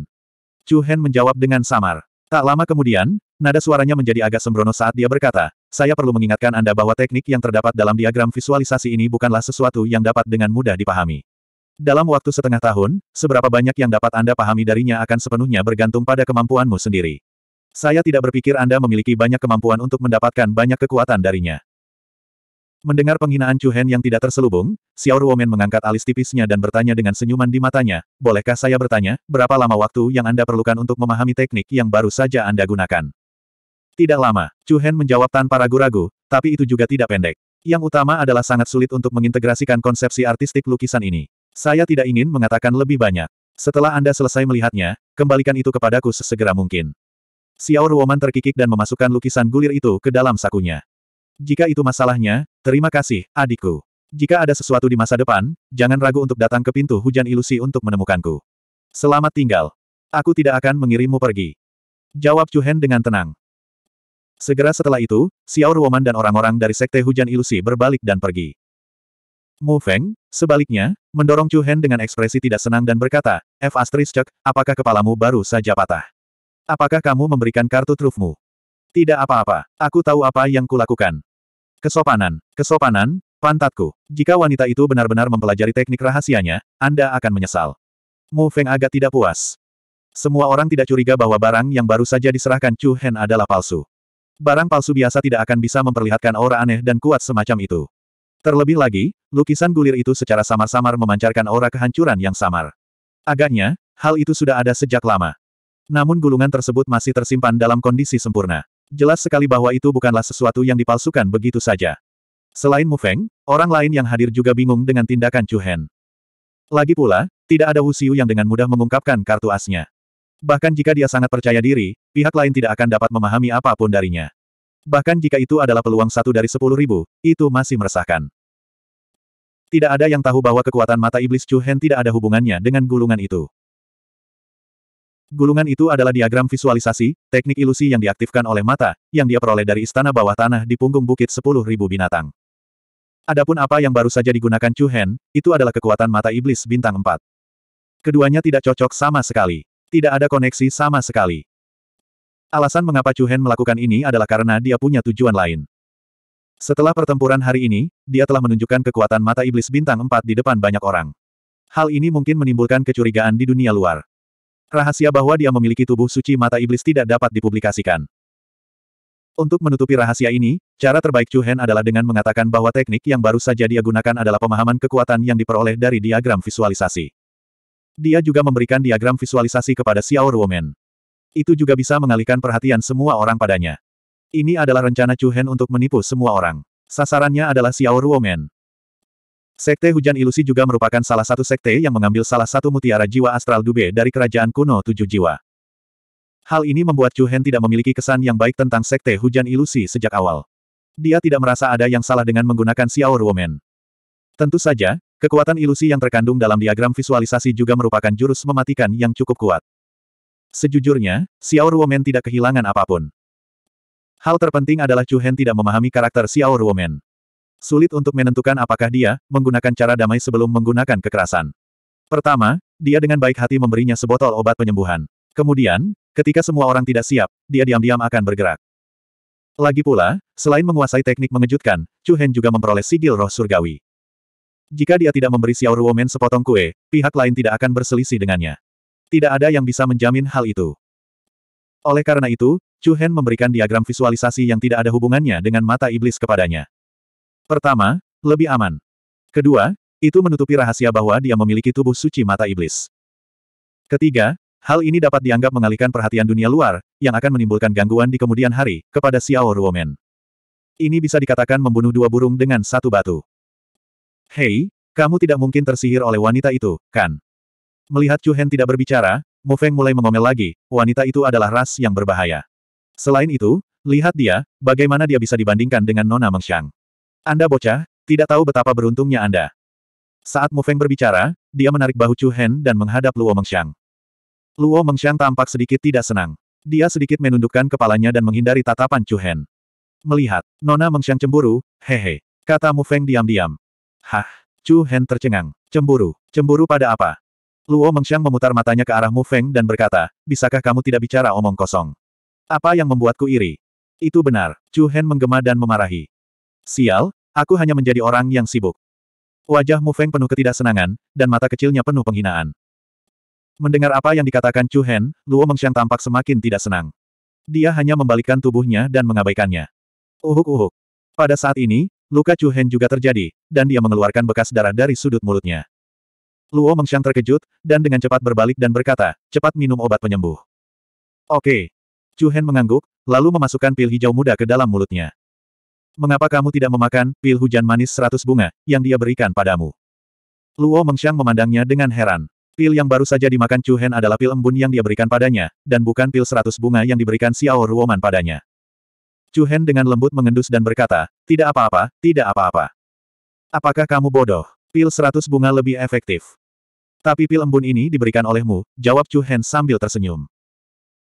Chu Hen menjawab dengan samar. Tak lama kemudian, nada suaranya menjadi agak sembrono saat dia berkata, saya perlu mengingatkan Anda bahwa teknik yang terdapat dalam diagram visualisasi ini bukanlah sesuatu yang dapat dengan mudah dipahami. Dalam waktu setengah tahun, seberapa banyak yang dapat Anda pahami darinya akan sepenuhnya bergantung pada kemampuanmu sendiri. Saya tidak berpikir Anda memiliki banyak kemampuan untuk mendapatkan banyak kekuatan darinya. Mendengar penghinaan Chu Hen yang tidak terselubung, Xiao Ruomen mengangkat alis tipisnya dan bertanya dengan senyuman di matanya, bolehkah saya bertanya, berapa lama waktu yang Anda perlukan untuk memahami teknik yang baru saja Anda gunakan? Tidak lama, Chu Hen menjawab tanpa ragu-ragu, tapi itu juga tidak pendek. Yang utama adalah sangat sulit untuk mengintegrasikan konsepsi artistik lukisan ini. Saya tidak ingin mengatakan lebih banyak. Setelah Anda selesai melihatnya, kembalikan itu kepadaku sesegera mungkin. Xiao Ruoman terkikik dan memasukkan lukisan gulir itu ke dalam sakunya. Jika itu masalahnya, terima kasih, adikku. Jika ada sesuatu di masa depan, jangan ragu untuk datang ke pintu hujan ilusi untuk menemukanku. Selamat tinggal. Aku tidak akan mengirimmu pergi. Jawab Chuhen dengan tenang. Segera setelah itu, Xiao Ruoman dan orang-orang dari Sekte Hujan Ilusi berbalik dan pergi. Mu Feng, sebaliknya, mendorong Chuhen dengan ekspresi tidak senang dan berkata, F asterisk, apakah kepalamu baru saja patah? Apakah kamu memberikan kartu trufmu? Tidak apa-apa, aku tahu apa yang kulakukan. Kesopanan, kesopanan, pantatku. Jika wanita itu benar-benar mempelajari teknik rahasianya, Anda akan menyesal. Mu Feng agak tidak puas. Semua orang tidak curiga bahwa barang yang baru saja diserahkan Chu Hen adalah palsu. Barang palsu biasa tidak akan bisa memperlihatkan aura aneh dan kuat semacam itu. Terlebih lagi, lukisan gulir itu secara samar-samar memancarkan aura kehancuran yang samar. Agaknya, hal itu sudah ada sejak lama. Namun gulungan tersebut masih tersimpan dalam kondisi sempurna. Jelas sekali bahwa itu bukanlah sesuatu yang dipalsukan begitu saja. Selain Mu Feng, orang lain yang hadir juga bingung dengan tindakan Chu Hen. Lagi pula, tidak ada Wu Xiu yang dengan mudah mengungkapkan kartu asnya. Bahkan jika dia sangat percaya diri, pihak lain tidak akan dapat memahami apapun darinya. Bahkan jika itu adalah peluang satu dari sepuluh ribu, itu masih meresahkan. Tidak ada yang tahu bahwa kekuatan mata iblis Chu Hen tidak ada hubungannya dengan gulungan itu. Gulungan itu adalah diagram visualisasi, teknik ilusi yang diaktifkan oleh mata, yang dia peroleh dari istana bawah tanah di punggung bukit 10.000 binatang. Adapun apa yang baru saja digunakan Chu Hen, itu adalah kekuatan mata iblis bintang empat. Keduanya tidak cocok sama sekali. Tidak ada koneksi sama sekali. Alasan mengapa Chu Hen melakukan ini adalah karena dia punya tujuan lain. Setelah pertempuran hari ini, dia telah menunjukkan kekuatan mata iblis bintang empat di depan banyak orang. Hal ini mungkin menimbulkan kecurigaan di dunia luar. Rahasia bahwa dia memiliki tubuh suci mata iblis tidak dapat dipublikasikan. Untuk menutupi rahasia ini, cara terbaik Chu Hen adalah dengan mengatakan bahwa teknik yang baru saja dia gunakan adalah pemahaman kekuatan yang diperoleh dari diagram visualisasi. Dia juga memberikan diagram visualisasi kepada Xiao Ruomen. Itu juga bisa mengalihkan perhatian semua orang padanya. Ini adalah rencana Chu Hen untuk menipu semua orang. Sasarannya adalah Xiao Ruomen. Sekte Hujan Ilusi juga merupakan salah satu sekte yang mengambil salah satu mutiara jiwa astral Dube dari kerajaan kuno tujuh jiwa. Hal ini membuat Chu Hen tidak memiliki kesan yang baik tentang sekte Hujan Ilusi sejak awal. Dia tidak merasa ada yang salah dengan menggunakan Xiao Woman. Tentu saja, kekuatan ilusi yang terkandung dalam diagram visualisasi juga merupakan jurus mematikan yang cukup kuat. Sejujurnya, Xiao Woman tidak kehilangan apapun. Hal terpenting adalah Chu Hen tidak memahami karakter Xiao Woman sulit untuk menentukan apakah dia menggunakan cara damai sebelum menggunakan kekerasan. Pertama, dia dengan baik hati memberinya sebotol obat penyembuhan. Kemudian, ketika semua orang tidak siap, dia diam-diam akan bergerak. Lagi pula, selain menguasai teknik mengejutkan, Chu Hen juga memperoleh sigil roh surgawi. Jika dia tidak memberi Xiao Ruomen sepotong kue, pihak lain tidak akan berselisih dengannya. Tidak ada yang bisa menjamin hal itu. Oleh karena itu, Chu Hen memberikan diagram visualisasi yang tidak ada hubungannya dengan mata iblis kepadanya. Pertama, lebih aman. Kedua, itu menutupi rahasia bahwa dia memiliki tubuh suci mata iblis. Ketiga, hal ini dapat dianggap mengalihkan perhatian dunia luar, yang akan menimbulkan gangguan di kemudian hari, kepada Xiao Ruomen. Ini bisa dikatakan membunuh dua burung dengan satu batu. Hei, kamu tidak mungkin tersihir oleh wanita itu, kan? Melihat Chu Hen tidak berbicara, Mu Feng mulai mengomel lagi, wanita itu adalah ras yang berbahaya. Selain itu, lihat dia, bagaimana dia bisa dibandingkan dengan Nona Mengxiang. Anda bocah, tidak tahu betapa beruntungnya Anda. Saat Mu Feng berbicara, dia menarik bahu Chu Hen dan menghadap Luo Mengxiang. Luo Mengxiang tampak sedikit tidak senang. Dia sedikit menundukkan kepalanya dan menghindari tatapan Chu Hen. Melihat, Nona Mengxiang cemburu, hehe, kata Mu Feng diam-diam. Hah, Chu Hen tercengang. Cemburu, cemburu pada apa? Luo Mengxiang memutar matanya ke arah Mu Feng dan berkata, bisakah kamu tidak bicara omong kosong? Apa yang membuatku iri? Itu benar, Chu Hen menggema dan memarahi. Sial, Aku hanya menjadi orang yang sibuk. Wajah Mu Feng penuh ketidaksenangan, dan mata kecilnya penuh penghinaan. Mendengar apa yang dikatakan Chu Hen, Luo Mengxiang tampak semakin tidak senang. Dia hanya membalikkan tubuhnya dan mengabaikannya. Uhuk-uhuk. Pada saat ini, luka Chu Hen juga terjadi, dan dia mengeluarkan bekas darah dari sudut mulutnya. Luo Mengxiang terkejut, dan dengan cepat berbalik dan berkata, cepat minum obat penyembuh. Oke. Chu Hen mengangguk, lalu memasukkan pil hijau muda ke dalam mulutnya. Mengapa kamu tidak memakan pil hujan manis seratus bunga yang dia berikan padamu? Luo Mengxiang memandangnya dengan heran. Pil yang baru saja dimakan Chu Hen adalah pil embun yang dia berikan padanya, dan bukan pil seratus bunga yang diberikan Xiao Ruoman padanya. Chu Hen dengan lembut mengendus dan berkata, tidak apa-apa, tidak apa-apa. Apakah kamu bodoh? Pil seratus bunga lebih efektif. Tapi pil embun ini diberikan olehmu, jawab Chu Hen sambil tersenyum.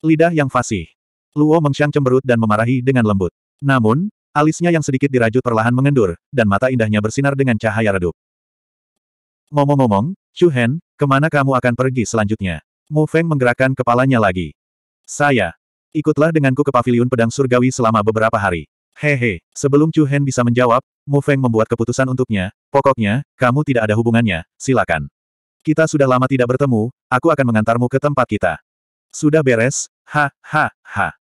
Lidah yang fasih. Luo Mengxiang cemberut dan memarahi dengan lembut. Namun, Alisnya yang sedikit dirajut perlahan mengendur, dan mata indahnya bersinar dengan cahaya redup. Ngomong-ngomong, Chu Hen, kemana kamu akan pergi selanjutnya? Mu Feng menggerakkan kepalanya lagi. Saya. Ikutlah denganku ke paviliun pedang surgawi selama beberapa hari. Hehe, sebelum Chu Hen bisa menjawab, Mu Feng membuat keputusan untuknya, pokoknya, kamu tidak ada hubungannya, silakan. Kita sudah lama tidak bertemu, aku akan mengantarmu ke tempat kita. Sudah beres, ha, ha, ha.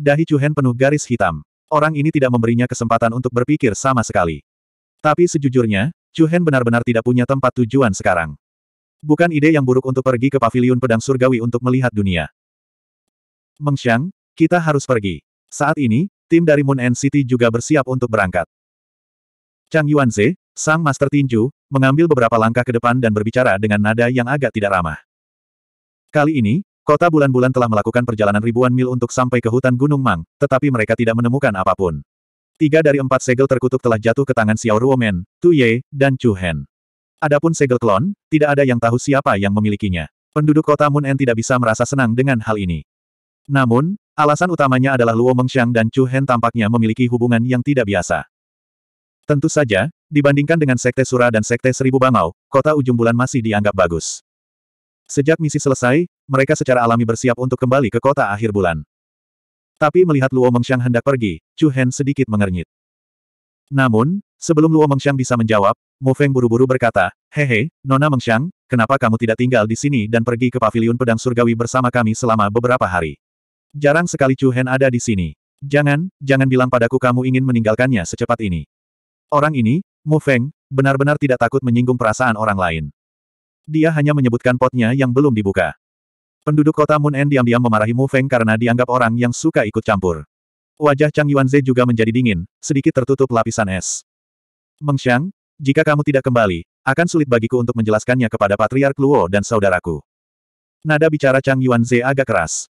Dahi Chu Hen penuh garis hitam. Orang ini tidak memberinya kesempatan untuk berpikir sama sekali. Tapi sejujurnya, Chu Hen benar-benar tidak punya tempat tujuan sekarang. Bukan ide yang buruk untuk pergi ke paviliun pedang surgawi untuk melihat dunia. Mengxiang, kita harus pergi. Saat ini, tim dari Moon End City juga bersiap untuk berangkat. Chang Yuanze, sang master tinju, mengambil beberapa langkah ke depan dan berbicara dengan nada yang agak tidak ramah. Kali ini, Kota bulan-bulan telah melakukan perjalanan ribuan mil untuk sampai ke hutan Gunung Mang, tetapi mereka tidak menemukan apapun. Tiga dari empat segel terkutuk telah jatuh ke tangan Xiao Ruomen, Tu Ye, dan Chu Hen. Adapun segel klon, tidak ada yang tahu siapa yang memilikinya. Penduduk kota Mun En tidak bisa merasa senang dengan hal ini. Namun, alasan utamanya adalah Luo Mengxiang dan Chu Hen tampaknya memiliki hubungan yang tidak biasa. Tentu saja, dibandingkan dengan Sekte Sura dan Sekte Seribu Bangau, kota ujung bulan masih dianggap bagus. Sejak misi selesai, mereka secara alami bersiap untuk kembali ke kota akhir bulan. Tapi melihat Luo Mengxiang hendak pergi, Chu Hen sedikit mengernyit. Namun, sebelum Luo Mengxiang bisa menjawab, Mu Feng buru-buru berkata, Hehe, Nona Mengxiang, kenapa kamu tidak tinggal di sini dan pergi ke paviliun pedang surgawi bersama kami selama beberapa hari? Jarang sekali Chu Hen ada di sini. Jangan, jangan bilang padaku kamu ingin meninggalkannya secepat ini. Orang ini, Mu Feng, benar-benar tidak takut menyinggung perasaan orang lain. Dia hanya menyebutkan potnya yang belum dibuka. Penduduk kota Mun En diam-diam memarahi Mu Feng karena dianggap orang yang suka ikut campur. Wajah Chang Yuanze juga menjadi dingin, sedikit tertutup lapisan es. Meng Xiang, jika kamu tidak kembali, akan sulit bagiku untuk menjelaskannya kepada Patriark Luo dan saudaraku. Nada bicara Chang Yuanze agak keras.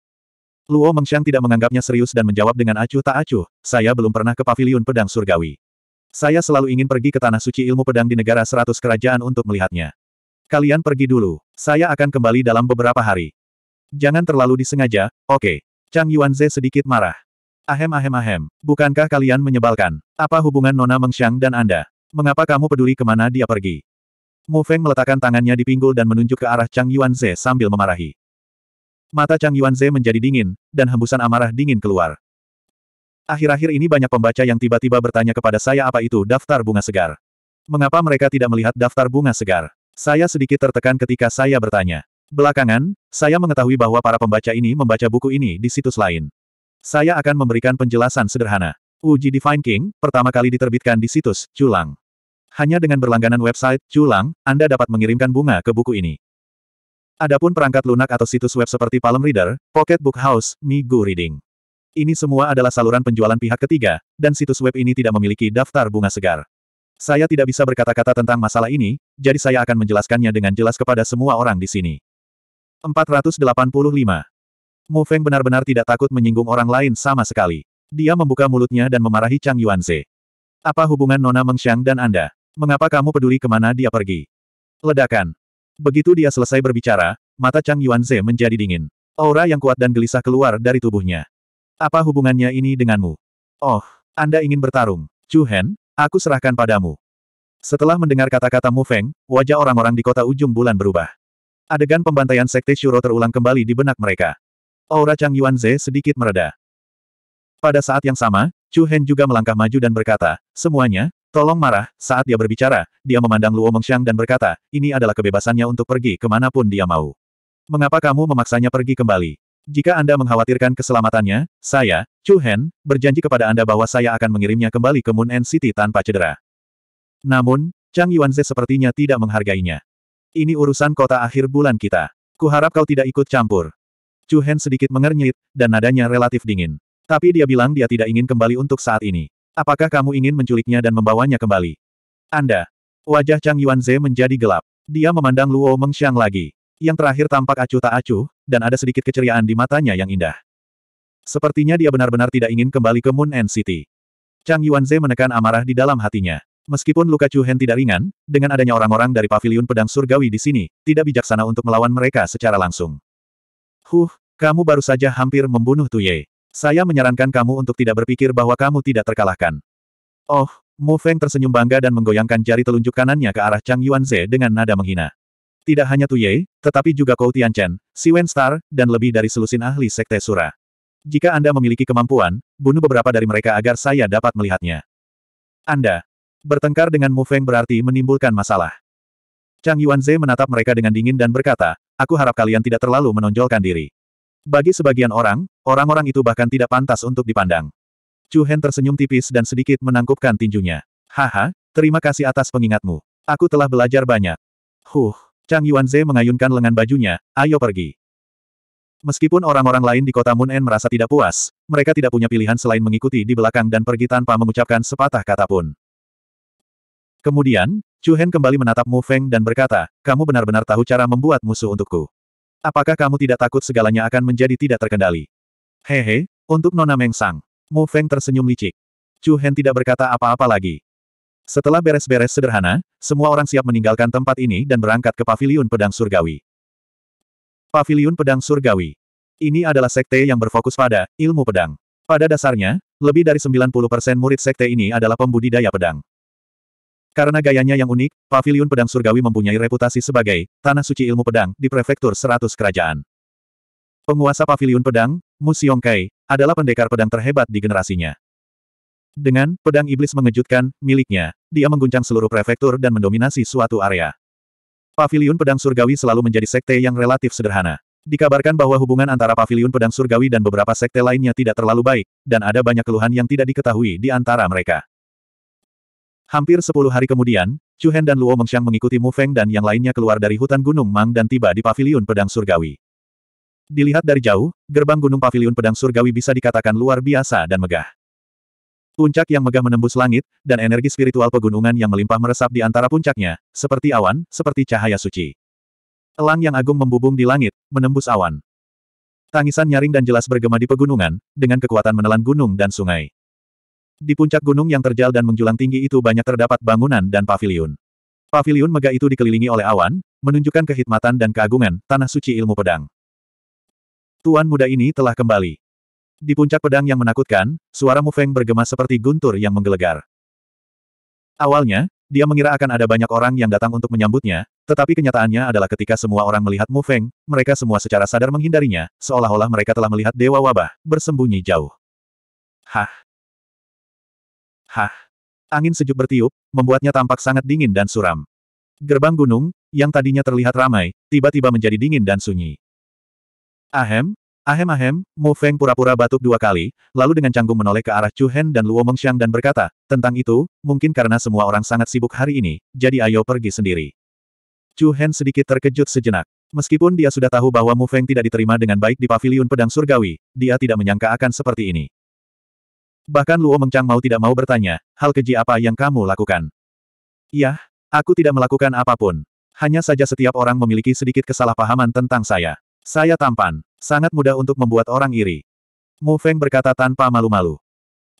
Luo Meng Xiang tidak menganggapnya serius dan menjawab dengan acuh tak acuh, saya belum pernah ke paviliun pedang surgawi. Saya selalu ingin pergi ke tanah suci ilmu pedang di negara seratus kerajaan untuk melihatnya. Kalian pergi dulu, saya akan kembali dalam beberapa hari. Jangan terlalu disengaja, oke. Okay. Chang Yuanze sedikit marah. Ahem ahem ahem, bukankah kalian menyebalkan? Apa hubungan Nona Mengxiang dan Anda? Mengapa kamu peduli kemana dia pergi? Mu Feng meletakkan tangannya di pinggul dan menunjuk ke arah Chang Yuanze sambil memarahi. Mata Chang Yuanze menjadi dingin, dan hembusan amarah dingin keluar. Akhir-akhir ini banyak pembaca yang tiba-tiba bertanya kepada saya apa itu daftar bunga segar. Mengapa mereka tidak melihat daftar bunga segar? Saya sedikit tertekan ketika saya bertanya. Belakangan, saya mengetahui bahwa para pembaca ini membaca buku ini di situs lain. Saya akan memberikan penjelasan sederhana. Uji Divine King, pertama kali diterbitkan di situs Culang. Hanya dengan berlangganan website Culang, Anda dapat mengirimkan bunga ke buku ini. Adapun perangkat lunak atau situs web seperti Palm Reader, Pocket Book House, Migu Reading. Ini semua adalah saluran penjualan pihak ketiga, dan situs web ini tidak memiliki daftar bunga segar. Saya tidak bisa berkata-kata tentang masalah ini, jadi saya akan menjelaskannya dengan jelas kepada semua orang di sini. 485. Mu Feng benar-benar tidak takut menyinggung orang lain sama sekali. Dia membuka mulutnya dan memarahi Chang Yuanze. Apa hubungan Nona Mengxiang dan Anda? Mengapa kamu peduli kemana dia pergi? Ledakan. Begitu dia selesai berbicara, mata Chang Yuanze menjadi dingin. Aura yang kuat dan gelisah keluar dari tubuhnya. Apa hubungannya ini denganmu? Oh, Anda ingin bertarung. Chu Hen, aku serahkan padamu. Setelah mendengar kata-kata Mu Feng, wajah orang-orang di kota ujung bulan berubah. Adegan pembantaian Sekte Shuro terulang kembali di benak mereka. Aura Chang Yuan Ze sedikit mereda. Pada saat yang sama, Chu Hen juga melangkah maju dan berkata, semuanya, tolong marah, saat dia berbicara, dia memandang Luo Mengxiang dan berkata, ini adalah kebebasannya untuk pergi kemanapun dia mau. Mengapa kamu memaksanya pergi kembali? Jika Anda mengkhawatirkan keselamatannya, saya, Chu Hen, berjanji kepada Anda bahwa saya akan mengirimnya kembali ke Moon End City tanpa cedera. Namun, Chang Yuanze sepertinya tidak menghargainya. Ini urusan kota akhir bulan kita. Kuharap kau tidak ikut campur. Chu Hen sedikit mengernyit, dan nadanya relatif dingin. Tapi dia bilang dia tidak ingin kembali untuk saat ini. Apakah kamu ingin menculiknya dan membawanya kembali? Anda. Wajah Chang Yuanze menjadi gelap. Dia memandang Luo Mengxiang lagi. Yang terakhir tampak acuh tak acuh, dan ada sedikit keceriaan di matanya yang indah. Sepertinya dia benar-benar tidak ingin kembali ke Moon and City. Chang Yuanze menekan amarah di dalam hatinya. Meskipun luka Chu Hen tidak ringan, dengan adanya orang-orang dari paviliun pedang surgawi di sini, tidak bijaksana untuk melawan mereka secara langsung. Huh, kamu baru saja hampir membunuh Tuye. Saya menyarankan kamu untuk tidak berpikir bahwa kamu tidak terkalahkan. Oh, Mu Feng tersenyum bangga dan menggoyangkan jari telunjuk kanannya ke arah Chang Yuanze dengan nada menghina. Tidak hanya Tuye, tetapi juga Kou Tian Chen, Si Wen Star, dan lebih dari selusin ahli Sekte Sura. Jika Anda memiliki kemampuan, bunuh beberapa dari mereka agar saya dapat melihatnya. Anda, Bertengkar dengan Mu Feng berarti menimbulkan masalah. Chang Yuanze menatap mereka dengan dingin dan berkata, aku harap kalian tidak terlalu menonjolkan diri. Bagi sebagian orang, orang-orang itu bahkan tidak pantas untuk dipandang. Chu Hen tersenyum tipis dan sedikit menangkupkan tinjunya. Haha, terima kasih atas pengingatmu. Aku telah belajar banyak. Huh, Chang Yuanze mengayunkan lengan bajunya, ayo pergi. Meskipun orang-orang lain di kota Mun'en merasa tidak puas, mereka tidak punya pilihan selain mengikuti di belakang dan pergi tanpa mengucapkan sepatah kata pun. Kemudian, Chu Hen kembali menatap Mu Feng dan berkata, kamu benar-benar tahu cara membuat musuh untukku. Apakah kamu tidak takut segalanya akan menjadi tidak terkendali? Hehe, untuk Nona Meng Sang. Mu Feng tersenyum licik. Chu Hen tidak berkata apa-apa lagi. Setelah beres-beres sederhana, semua orang siap meninggalkan tempat ini dan berangkat ke Paviliun Pedang Surgawi. Paviliun Pedang Surgawi. Ini adalah sekte yang berfokus pada ilmu pedang. Pada dasarnya, lebih dari 90% murid sekte ini adalah pembudidaya pedang. Karena gayanya yang unik, Paviliun Pedang Surgawi mempunyai reputasi sebagai Tanah Suci Ilmu Pedang di Prefektur 100 Kerajaan. Penguasa Paviliun Pedang, Mu Kai, adalah pendekar pedang terhebat di generasinya. Dengan pedang iblis mengejutkan, miliknya, dia mengguncang seluruh prefektur dan mendominasi suatu area. Paviliun Pedang Surgawi selalu menjadi sekte yang relatif sederhana. Dikabarkan bahwa hubungan antara Paviliun Pedang Surgawi dan beberapa sekte lainnya tidak terlalu baik, dan ada banyak keluhan yang tidak diketahui di antara mereka. Hampir sepuluh hari kemudian, Chu Hen dan Luo Mengxiang mengikuti Mu Feng dan yang lainnya keluar dari hutan Gunung Mang dan tiba di Paviliun Pedang Surgawi. Dilihat dari jauh, gerbang Gunung Paviliun Pedang Surgawi bisa dikatakan luar biasa dan megah. Puncak yang megah menembus langit, dan energi spiritual pegunungan yang melimpah meresap di antara puncaknya, seperti awan, seperti cahaya suci. Elang yang agung membubung di langit, menembus awan. Tangisan nyaring dan jelas bergema di pegunungan, dengan kekuatan menelan gunung dan sungai. Di puncak gunung yang terjal dan menjulang tinggi itu banyak terdapat bangunan dan pavilion. Pavilion megah itu dikelilingi oleh awan, menunjukkan kehikmatan dan keagungan, tanah suci ilmu pedang. Tuan muda ini telah kembali. Di puncak pedang yang menakutkan, suara Mu Feng bergema seperti guntur yang menggelegar. Awalnya, dia mengira akan ada banyak orang yang datang untuk menyambutnya, tetapi kenyataannya adalah ketika semua orang melihat Mu Feng, mereka semua secara sadar menghindarinya, seolah-olah mereka telah melihat Dewa Wabah, bersembunyi jauh. Hah, Hah? Angin sejuk bertiup, membuatnya tampak sangat dingin dan suram. Gerbang gunung, yang tadinya terlihat ramai, tiba-tiba menjadi dingin dan sunyi. Ahem, ahem ahem, Mu Feng pura-pura batuk dua kali, lalu dengan canggung menoleh ke arah Chu Hen dan Luo Mengxiang dan berkata, tentang itu, mungkin karena semua orang sangat sibuk hari ini, jadi ayo pergi sendiri. Chu Hen sedikit terkejut sejenak. Meskipun dia sudah tahu bahwa Mu Feng tidak diterima dengan baik di Paviliun Pedang Surgawi, dia tidak menyangka akan seperti ini. Bahkan Luo Mengchang mau tidak mau bertanya, hal keji apa yang kamu lakukan? Yah, aku tidak melakukan apapun. Hanya saja setiap orang memiliki sedikit kesalahpahaman tentang saya. Saya tampan, sangat mudah untuk membuat orang iri. Mu Feng berkata tanpa malu-malu.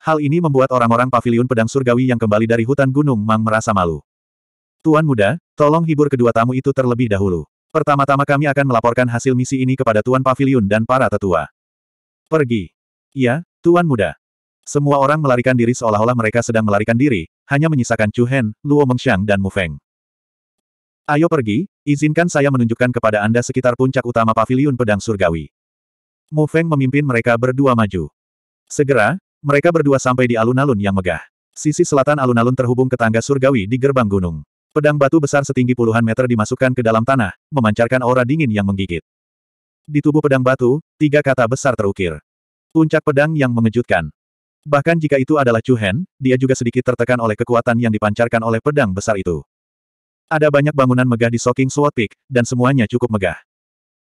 Hal ini membuat orang-orang paviliun pedang surgawi yang kembali dari hutan gunung Mang merasa malu. Tuan muda, tolong hibur kedua tamu itu terlebih dahulu. Pertama-tama kami akan melaporkan hasil misi ini kepada Tuan Paviliun dan para tetua. Pergi. Ya, Tuan muda. Semua orang melarikan diri seolah-olah mereka sedang melarikan diri, hanya menyisakan Chu Hen, Luo Mengxiang dan Mu Feng. Ayo pergi, izinkan saya menunjukkan kepada Anda sekitar puncak utama paviliun pedang surgawi. Mu Feng memimpin mereka berdua maju. Segera, mereka berdua sampai di alun-alun yang megah. Sisi selatan alun-alun terhubung ke tangga surgawi di gerbang gunung. Pedang batu besar setinggi puluhan meter dimasukkan ke dalam tanah, memancarkan aura dingin yang menggigit. Di tubuh pedang batu, tiga kata besar terukir. Puncak pedang yang mengejutkan. Bahkan jika itu adalah Chu Hen, dia juga sedikit tertekan oleh kekuatan yang dipancarkan oleh pedang besar itu. Ada banyak bangunan megah di Soking Sword Peak, dan semuanya cukup megah.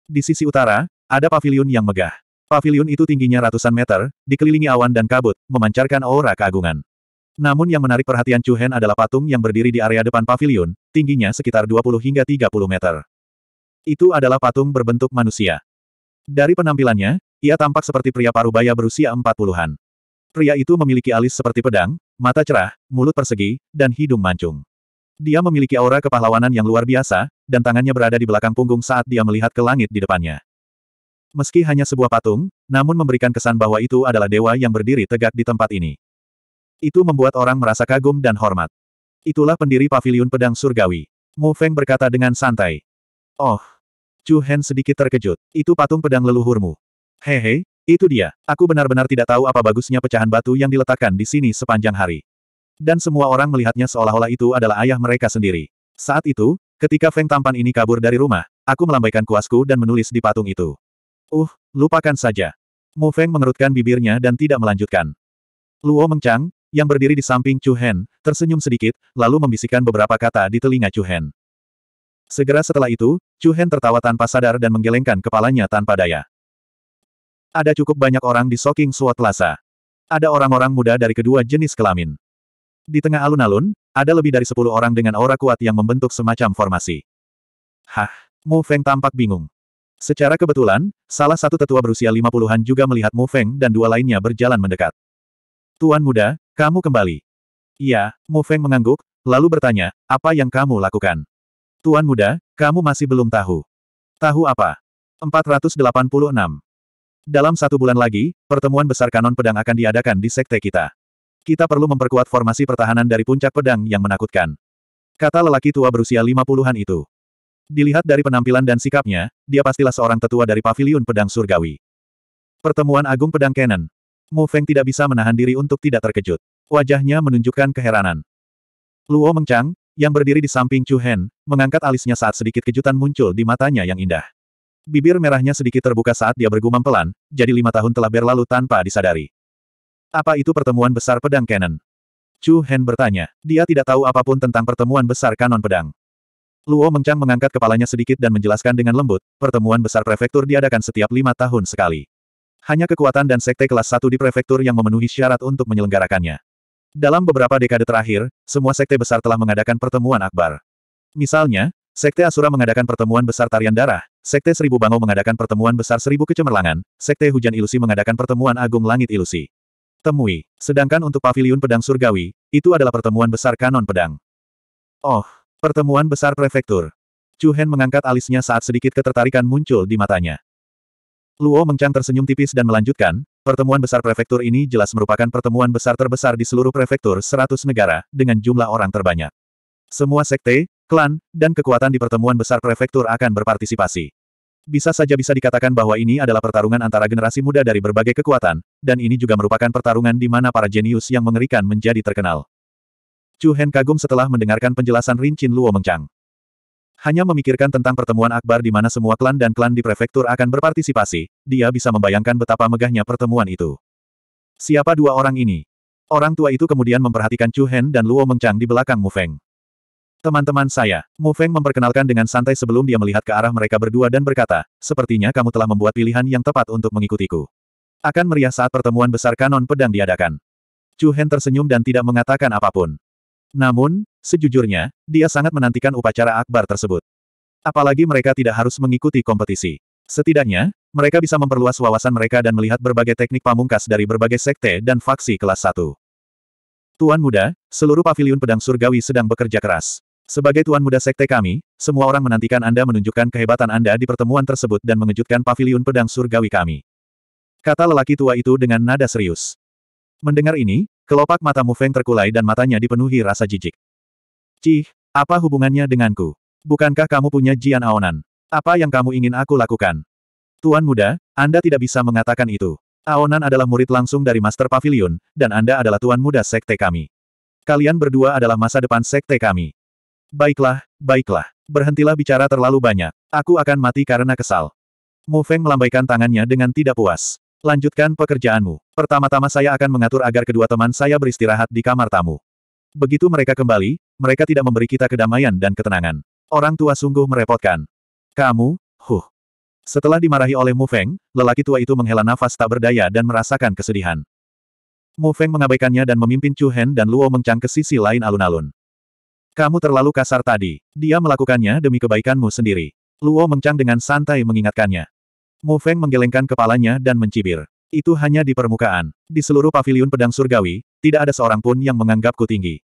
Di sisi utara, ada pavilion yang megah. Pavilion itu tingginya ratusan meter, dikelilingi awan dan kabut, memancarkan aura keagungan. Namun yang menarik perhatian Chu Hen adalah patung yang berdiri di area depan pavilion, tingginya sekitar 20 hingga 30 meter. Itu adalah patung berbentuk manusia. Dari penampilannya, ia tampak seperti pria parubaya berusia 40-an. Pria itu memiliki alis seperti pedang, mata cerah, mulut persegi, dan hidung mancung. Dia memiliki aura kepahlawanan yang luar biasa, dan tangannya berada di belakang punggung saat dia melihat ke langit di depannya. Meski hanya sebuah patung, namun memberikan kesan bahwa itu adalah dewa yang berdiri tegak di tempat ini. Itu membuat orang merasa kagum dan hormat. Itulah pendiri Paviliun pedang surgawi. Mu Feng berkata dengan santai. Oh. Chu Hen sedikit terkejut. Itu patung pedang leluhurmu. Hehe, itu dia, aku benar-benar tidak tahu apa bagusnya pecahan batu yang diletakkan di sini sepanjang hari. Dan semua orang melihatnya seolah-olah itu adalah ayah mereka sendiri. Saat itu, ketika Feng tampan ini kabur dari rumah, aku melambaikan kuasku dan menulis di patung itu. Uh, lupakan saja. Mu Feng mengerutkan bibirnya dan tidak melanjutkan. Luo Mengchang, yang berdiri di samping Chu Hen, tersenyum sedikit, lalu membisikkan beberapa kata di telinga Chu Hen. Segera setelah itu, Chu Hen tertawa tanpa sadar dan menggelengkan kepalanya tanpa daya. Ada cukup banyak orang di Soking Suat Lhasa. Ada orang-orang muda dari kedua jenis kelamin. Di tengah alun-alun, ada lebih dari sepuluh orang dengan aura kuat yang membentuk semacam formasi. Hah, Mu Feng tampak bingung. Secara kebetulan, salah satu tetua berusia lima puluhan juga melihat Mu Feng dan dua lainnya berjalan mendekat. Tuan muda, kamu kembali. Iya, Mu Feng mengangguk, lalu bertanya, apa yang kamu lakukan? Tuan muda, kamu masih belum tahu. Tahu apa? 486. Dalam satu bulan lagi, pertemuan besar kanon pedang akan diadakan di sekte kita. Kita perlu memperkuat formasi pertahanan dari puncak pedang yang menakutkan. Kata lelaki tua berusia lima puluhan itu. Dilihat dari penampilan dan sikapnya, dia pastilah seorang tetua dari paviliun pedang surgawi. Pertemuan Agung Pedang Canon. Mu Feng tidak bisa menahan diri untuk tidak terkejut. Wajahnya menunjukkan keheranan. Luo Mengchang, yang berdiri di samping Chu Hen, mengangkat alisnya saat sedikit kejutan muncul di matanya yang indah. Bibir merahnya sedikit terbuka saat dia bergumam pelan, jadi lima tahun telah berlalu tanpa disadari. Apa itu pertemuan besar pedang Canon? Chu Hen bertanya. Dia tidak tahu apapun tentang pertemuan besar kanon pedang. Luo Mengchang mengangkat kepalanya sedikit dan menjelaskan dengan lembut, pertemuan besar prefektur diadakan setiap lima tahun sekali. Hanya kekuatan dan sekte kelas satu di prefektur yang memenuhi syarat untuk menyelenggarakannya. Dalam beberapa dekade terakhir, semua sekte besar telah mengadakan pertemuan akbar. Misalnya, sekte Asura mengadakan pertemuan besar tarian darah, Sekte Seribu Bangau mengadakan pertemuan besar Seribu Kecemerlangan, Sekte Hujan Ilusi mengadakan pertemuan Agung Langit Ilusi. Temui. Sedangkan untuk Paviliun Pedang Surgawi, itu adalah pertemuan besar Kanon Pedang. Oh, pertemuan besar prefektur. Chu Hen mengangkat alisnya saat sedikit ketertarikan muncul di matanya. Luo Mengcang tersenyum tipis dan melanjutkan, pertemuan besar prefektur ini jelas merupakan pertemuan besar terbesar di seluruh prefektur 100 negara, dengan jumlah orang terbanyak. Semua sekte, klan, dan kekuatan di pertemuan besar prefektur akan berpartisipasi. Bisa saja bisa dikatakan bahwa ini adalah pertarungan antara generasi muda dari berbagai kekuatan, dan ini juga merupakan pertarungan di mana para jenius yang mengerikan menjadi terkenal. Chu Hen kagum setelah mendengarkan penjelasan Rincin Luo Mengchang. Hanya memikirkan tentang pertemuan akbar di mana semua klan dan klan di prefektur akan berpartisipasi, dia bisa membayangkan betapa megahnya pertemuan itu. Siapa dua orang ini? Orang tua itu kemudian memperhatikan Chu Hen dan Luo Mengchang di belakang Mu Feng. Teman-teman saya, Mu Feng memperkenalkan dengan santai sebelum dia melihat ke arah mereka berdua dan berkata, sepertinya kamu telah membuat pilihan yang tepat untuk mengikutiku. Akan meriah saat pertemuan besar kanon pedang diadakan. Chu Hen tersenyum dan tidak mengatakan apapun. Namun, sejujurnya, dia sangat menantikan upacara akbar tersebut. Apalagi mereka tidak harus mengikuti kompetisi. Setidaknya, mereka bisa memperluas wawasan mereka dan melihat berbagai teknik pamungkas dari berbagai sekte dan faksi kelas 1. Tuan muda, seluruh paviliun pedang surgawi sedang bekerja keras. Sebagai tuan muda sekte kami, semua orang menantikan Anda menunjukkan kehebatan Anda di pertemuan tersebut dan mengejutkan paviliun pedang surgawi kami. Kata lelaki tua itu dengan nada serius. Mendengar ini, kelopak mata Feng terkulai dan matanya dipenuhi rasa jijik. Cih, apa hubungannya denganku? Bukankah kamu punya Jian Aonan? Apa yang kamu ingin aku lakukan? Tuan muda, Anda tidak bisa mengatakan itu. Aonan adalah murid langsung dari Master Pavilion, dan Anda adalah tuan muda sekte kami. Kalian berdua adalah masa depan sekte kami. Baiklah, baiklah. Berhentilah bicara terlalu banyak. Aku akan mati karena kesal. Mu Feng melambaikan tangannya dengan tidak puas. Lanjutkan pekerjaanmu. Pertama-tama saya akan mengatur agar kedua teman saya beristirahat di kamar tamu. Begitu mereka kembali, mereka tidak memberi kita kedamaian dan ketenangan. Orang tua sungguh merepotkan. Kamu, huh. Setelah dimarahi oleh Mu Feng, lelaki tua itu menghela nafas tak berdaya dan merasakan kesedihan. Mu Feng mengabaikannya dan memimpin Chu Hen dan Luo Mengcang ke sisi lain alun-alun. Kamu terlalu kasar tadi. Dia melakukannya demi kebaikanmu sendiri. Luo Mengcang dengan santai mengingatkannya. Mu Feng menggelengkan kepalanya dan mencibir. Itu hanya di permukaan. Di seluruh paviliun pedang surgawi, tidak ada seorang pun yang menganggapku tinggi.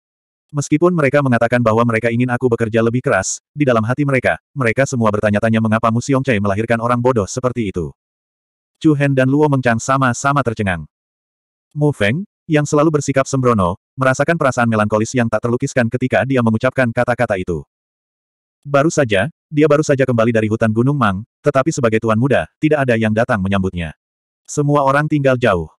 Meskipun mereka mengatakan bahwa mereka ingin aku bekerja lebih keras, di dalam hati mereka, mereka semua bertanya-tanya mengapa Mu Xiongcai melahirkan orang bodoh seperti itu. Chu Hen dan Luo Mengchang sama-sama tercengang. Mu Feng, yang selalu bersikap sembrono, merasakan perasaan melankolis yang tak terlukiskan ketika dia mengucapkan kata-kata itu. Baru saja, dia baru saja kembali dari hutan Gunung Mang, tetapi sebagai tuan muda, tidak ada yang datang menyambutnya. Semua orang tinggal jauh.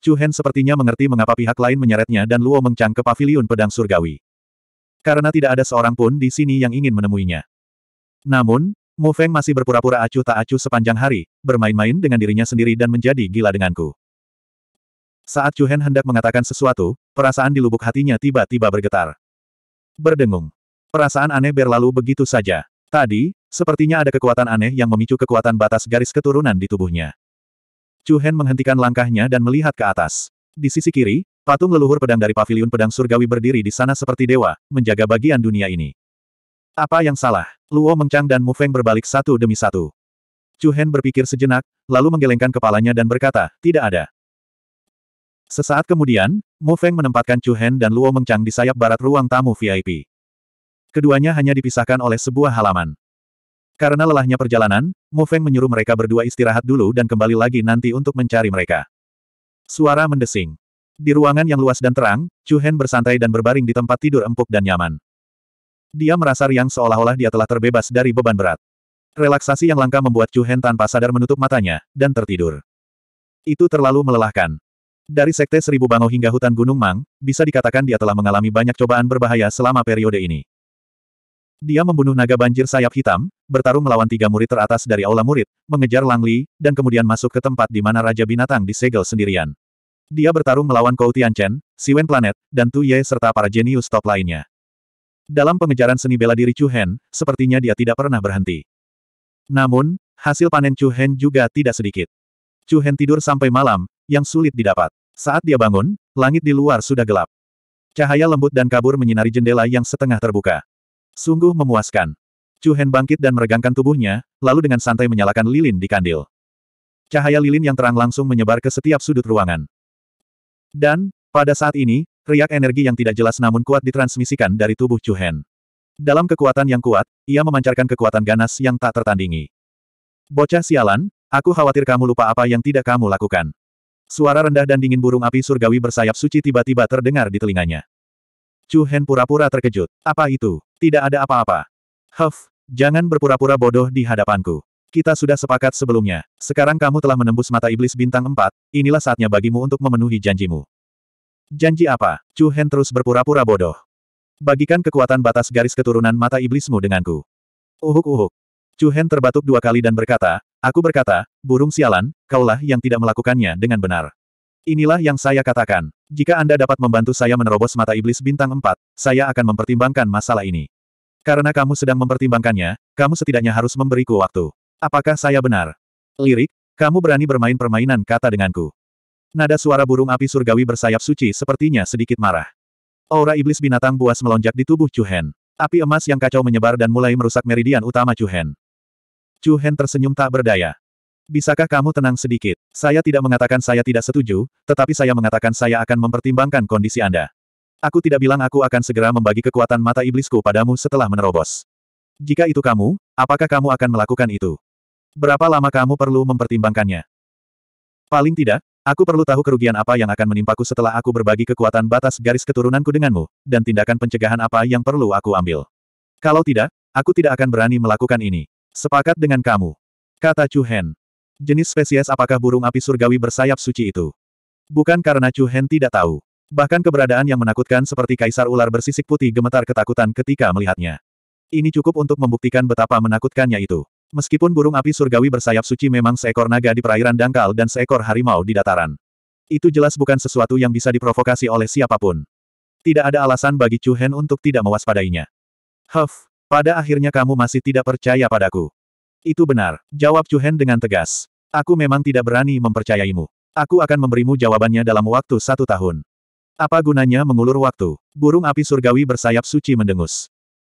Chu Hen sepertinya mengerti mengapa pihak lain menyeretnya dan Luo Mengchang ke paviliun pedang surgawi. Karena tidak ada seorang pun di sini yang ingin menemuinya. Namun, Mu Feng masih berpura-pura acuh tak acuh sepanjang hari, bermain-main dengan dirinya sendiri dan menjadi gila denganku. Saat Chu Hen hendak mengatakan sesuatu, perasaan di lubuk hatinya tiba-tiba bergetar. Berdengung. Perasaan aneh berlalu begitu saja. Tadi, sepertinya ada kekuatan aneh yang memicu kekuatan batas garis keturunan di tubuhnya. Chu Hen menghentikan langkahnya dan melihat ke atas. Di sisi kiri, patung leluhur pedang dari pavilion pedang surgawi berdiri di sana seperti dewa, menjaga bagian dunia ini. Apa yang salah? Luo Mengcang dan Mu Feng berbalik satu demi satu. Chu Hen berpikir sejenak, lalu menggelengkan kepalanya dan berkata, tidak ada. Sesaat kemudian, Mo Feng menempatkan Chu Hen dan Luo Mengchang di sayap barat ruang tamu VIP. Keduanya hanya dipisahkan oleh sebuah halaman. Karena lelahnya perjalanan, Mo Feng menyuruh mereka berdua istirahat dulu dan kembali lagi nanti untuk mencari mereka. Suara mendesing. Di ruangan yang luas dan terang, Chu Hen bersantai dan berbaring di tempat tidur empuk dan nyaman. Dia merasa riang seolah-olah dia telah terbebas dari beban berat. Relaksasi yang langka membuat Chu Hen tanpa sadar menutup matanya, dan tertidur. Itu terlalu melelahkan. Dari Sekte Seribu Bango hingga Hutan Gunung Mang, bisa dikatakan dia telah mengalami banyak cobaan berbahaya selama periode ini. Dia membunuh naga banjir sayap hitam, bertarung melawan tiga murid teratas dari aula murid, mengejar Lang Li, dan kemudian masuk ke tempat di mana Raja Binatang disegel sendirian. Dia bertarung melawan Kou Tianchen, Siwen Planet, dan Tu Ye serta para jenius top lainnya. Dalam pengejaran seni bela diri Chu Hen, sepertinya dia tidak pernah berhenti. Namun, hasil panen Chu Hen juga tidak sedikit. Chu Hen tidur sampai malam, yang sulit didapat. Saat dia bangun, langit di luar sudah gelap. Cahaya lembut dan kabur menyinari jendela yang setengah terbuka. Sungguh memuaskan. Chu Hen bangkit dan meregangkan tubuhnya, lalu dengan santai menyalakan lilin di kandil. Cahaya lilin yang terang langsung menyebar ke setiap sudut ruangan. Dan, pada saat ini, riak energi yang tidak jelas namun kuat ditransmisikan dari tubuh Chu Hen. Dalam kekuatan yang kuat, ia memancarkan kekuatan ganas yang tak tertandingi. Bocah sialan, aku khawatir kamu lupa apa yang tidak kamu lakukan. Suara rendah dan dingin burung api surgawi bersayap suci tiba-tiba terdengar di telinganya. Chu Hen pura-pura terkejut. Apa itu? Tidak ada apa-apa. Huff, jangan berpura-pura bodoh di hadapanku. Kita sudah sepakat sebelumnya. Sekarang kamu telah menembus mata iblis bintang empat. inilah saatnya bagimu untuk memenuhi janjimu. Janji apa? Chu Hen terus berpura-pura bodoh. Bagikan kekuatan batas garis keturunan mata iblismu denganku. Uhuk-uhuk. Chu Hen terbatuk dua kali dan berkata, Aku berkata, burung sialan, kaulah yang tidak melakukannya dengan benar. Inilah yang saya katakan. Jika Anda dapat membantu saya menerobos mata iblis bintang 4, saya akan mempertimbangkan masalah ini. Karena kamu sedang mempertimbangkannya, kamu setidaknya harus memberiku waktu. Apakah saya benar? Lirik, kamu berani bermain permainan kata denganku. Nada suara burung api surgawi bersayap suci sepertinya sedikit marah. Aura iblis binatang buas melonjak di tubuh Chu Hen. Api emas yang kacau menyebar dan mulai merusak meridian utama Chu Hen. Chu Hen tersenyum tak berdaya. Bisakah kamu tenang sedikit? Saya tidak mengatakan saya tidak setuju, tetapi saya mengatakan saya akan mempertimbangkan kondisi Anda. Aku tidak bilang aku akan segera membagi kekuatan mata iblisku padamu setelah menerobos. Jika itu kamu, apakah kamu akan melakukan itu? Berapa lama kamu perlu mempertimbangkannya? Paling tidak, Aku perlu tahu kerugian apa yang akan menimpaku setelah aku berbagi kekuatan batas garis keturunanku denganmu, dan tindakan pencegahan apa yang perlu aku ambil. Kalau tidak, aku tidak akan berani melakukan ini. Sepakat dengan kamu. Kata Chu Hen. Jenis spesies apakah burung api surgawi bersayap suci itu? Bukan karena Chu Hen tidak tahu. Bahkan keberadaan yang menakutkan seperti kaisar ular bersisik putih gemetar ketakutan ketika melihatnya. Ini cukup untuk membuktikan betapa menakutkannya itu. Meskipun burung api surgawi bersayap suci memang seekor naga di perairan dangkal dan seekor harimau di dataran. Itu jelas bukan sesuatu yang bisa diprovokasi oleh siapapun. Tidak ada alasan bagi Chu Hen untuk tidak mewaspadainya. Huff, pada akhirnya kamu masih tidak percaya padaku. Itu benar, jawab Chuhen dengan tegas. Aku memang tidak berani mempercayaimu. Aku akan memberimu jawabannya dalam waktu satu tahun. Apa gunanya mengulur waktu? Burung api surgawi bersayap suci mendengus.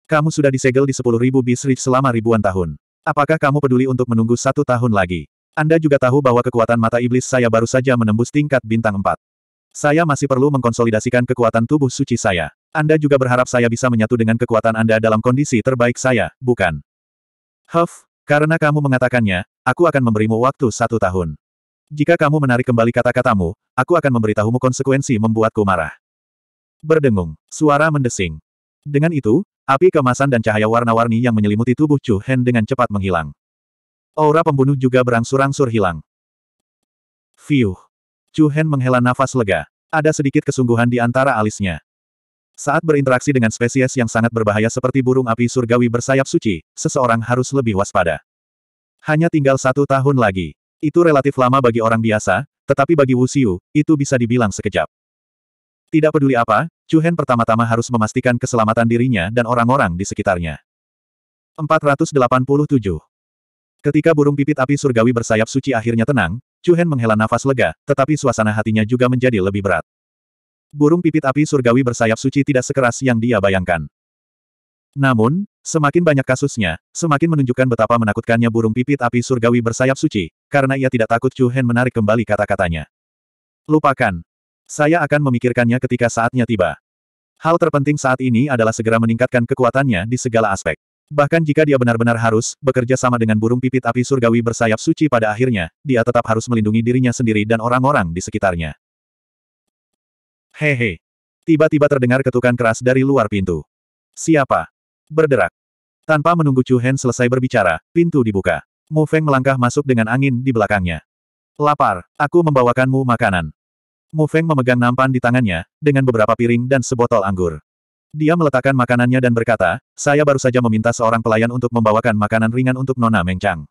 Kamu sudah disegel di sepuluh 10.000 bisrik selama ribuan tahun. Apakah kamu peduli untuk menunggu satu tahun lagi? Anda juga tahu bahwa kekuatan mata iblis saya baru saja menembus tingkat bintang empat. Saya masih perlu mengkonsolidasikan kekuatan tubuh suci saya. Anda juga berharap saya bisa menyatu dengan kekuatan Anda dalam kondisi terbaik saya, bukan? Huff, karena kamu mengatakannya, aku akan memberimu waktu satu tahun. Jika kamu menarik kembali kata-katamu, aku akan memberitahumu konsekuensi membuatku marah. Berdengung, suara mendesing. Dengan itu, api kemasan dan cahaya warna-warni yang menyelimuti tubuh Chu Hen dengan cepat menghilang. Aura pembunuh juga berangsur-angsur hilang. Fiuh. Chu Hen menghela nafas lega. Ada sedikit kesungguhan di antara alisnya. Saat berinteraksi dengan spesies yang sangat berbahaya seperti burung api surgawi bersayap suci, seseorang harus lebih waspada. Hanya tinggal satu tahun lagi. Itu relatif lama bagi orang biasa, tetapi bagi Wu itu bisa dibilang sekejap. Tidak peduli apa, Chuhen pertama-tama harus memastikan keselamatan dirinya dan orang-orang di sekitarnya. 487. Ketika burung pipit api surgawi bersayap suci akhirnya tenang, Chuhen menghela nafas lega, tetapi suasana hatinya juga menjadi lebih berat burung pipit api surgawi bersayap suci tidak sekeras yang dia bayangkan. Namun, semakin banyak kasusnya, semakin menunjukkan betapa menakutkannya burung pipit api surgawi bersayap suci, karena ia tidak takut Chu Hen menarik kembali kata-katanya. Lupakan. Saya akan memikirkannya ketika saatnya tiba. Hal terpenting saat ini adalah segera meningkatkan kekuatannya di segala aspek. Bahkan jika dia benar-benar harus bekerja sama dengan burung pipit api surgawi bersayap suci pada akhirnya, dia tetap harus melindungi dirinya sendiri dan orang-orang di sekitarnya. Hehe. Tiba-tiba terdengar ketukan keras dari luar pintu. Siapa? Berderak. Tanpa menunggu Chu Hen selesai berbicara, pintu dibuka. Mu Feng melangkah masuk dengan angin di belakangnya. Lapar, aku membawakanmu makanan. Mu Feng memegang nampan di tangannya, dengan beberapa piring dan sebotol anggur. Dia meletakkan makanannya dan berkata, saya baru saja meminta seorang pelayan untuk membawakan makanan ringan untuk Nona Mengchang.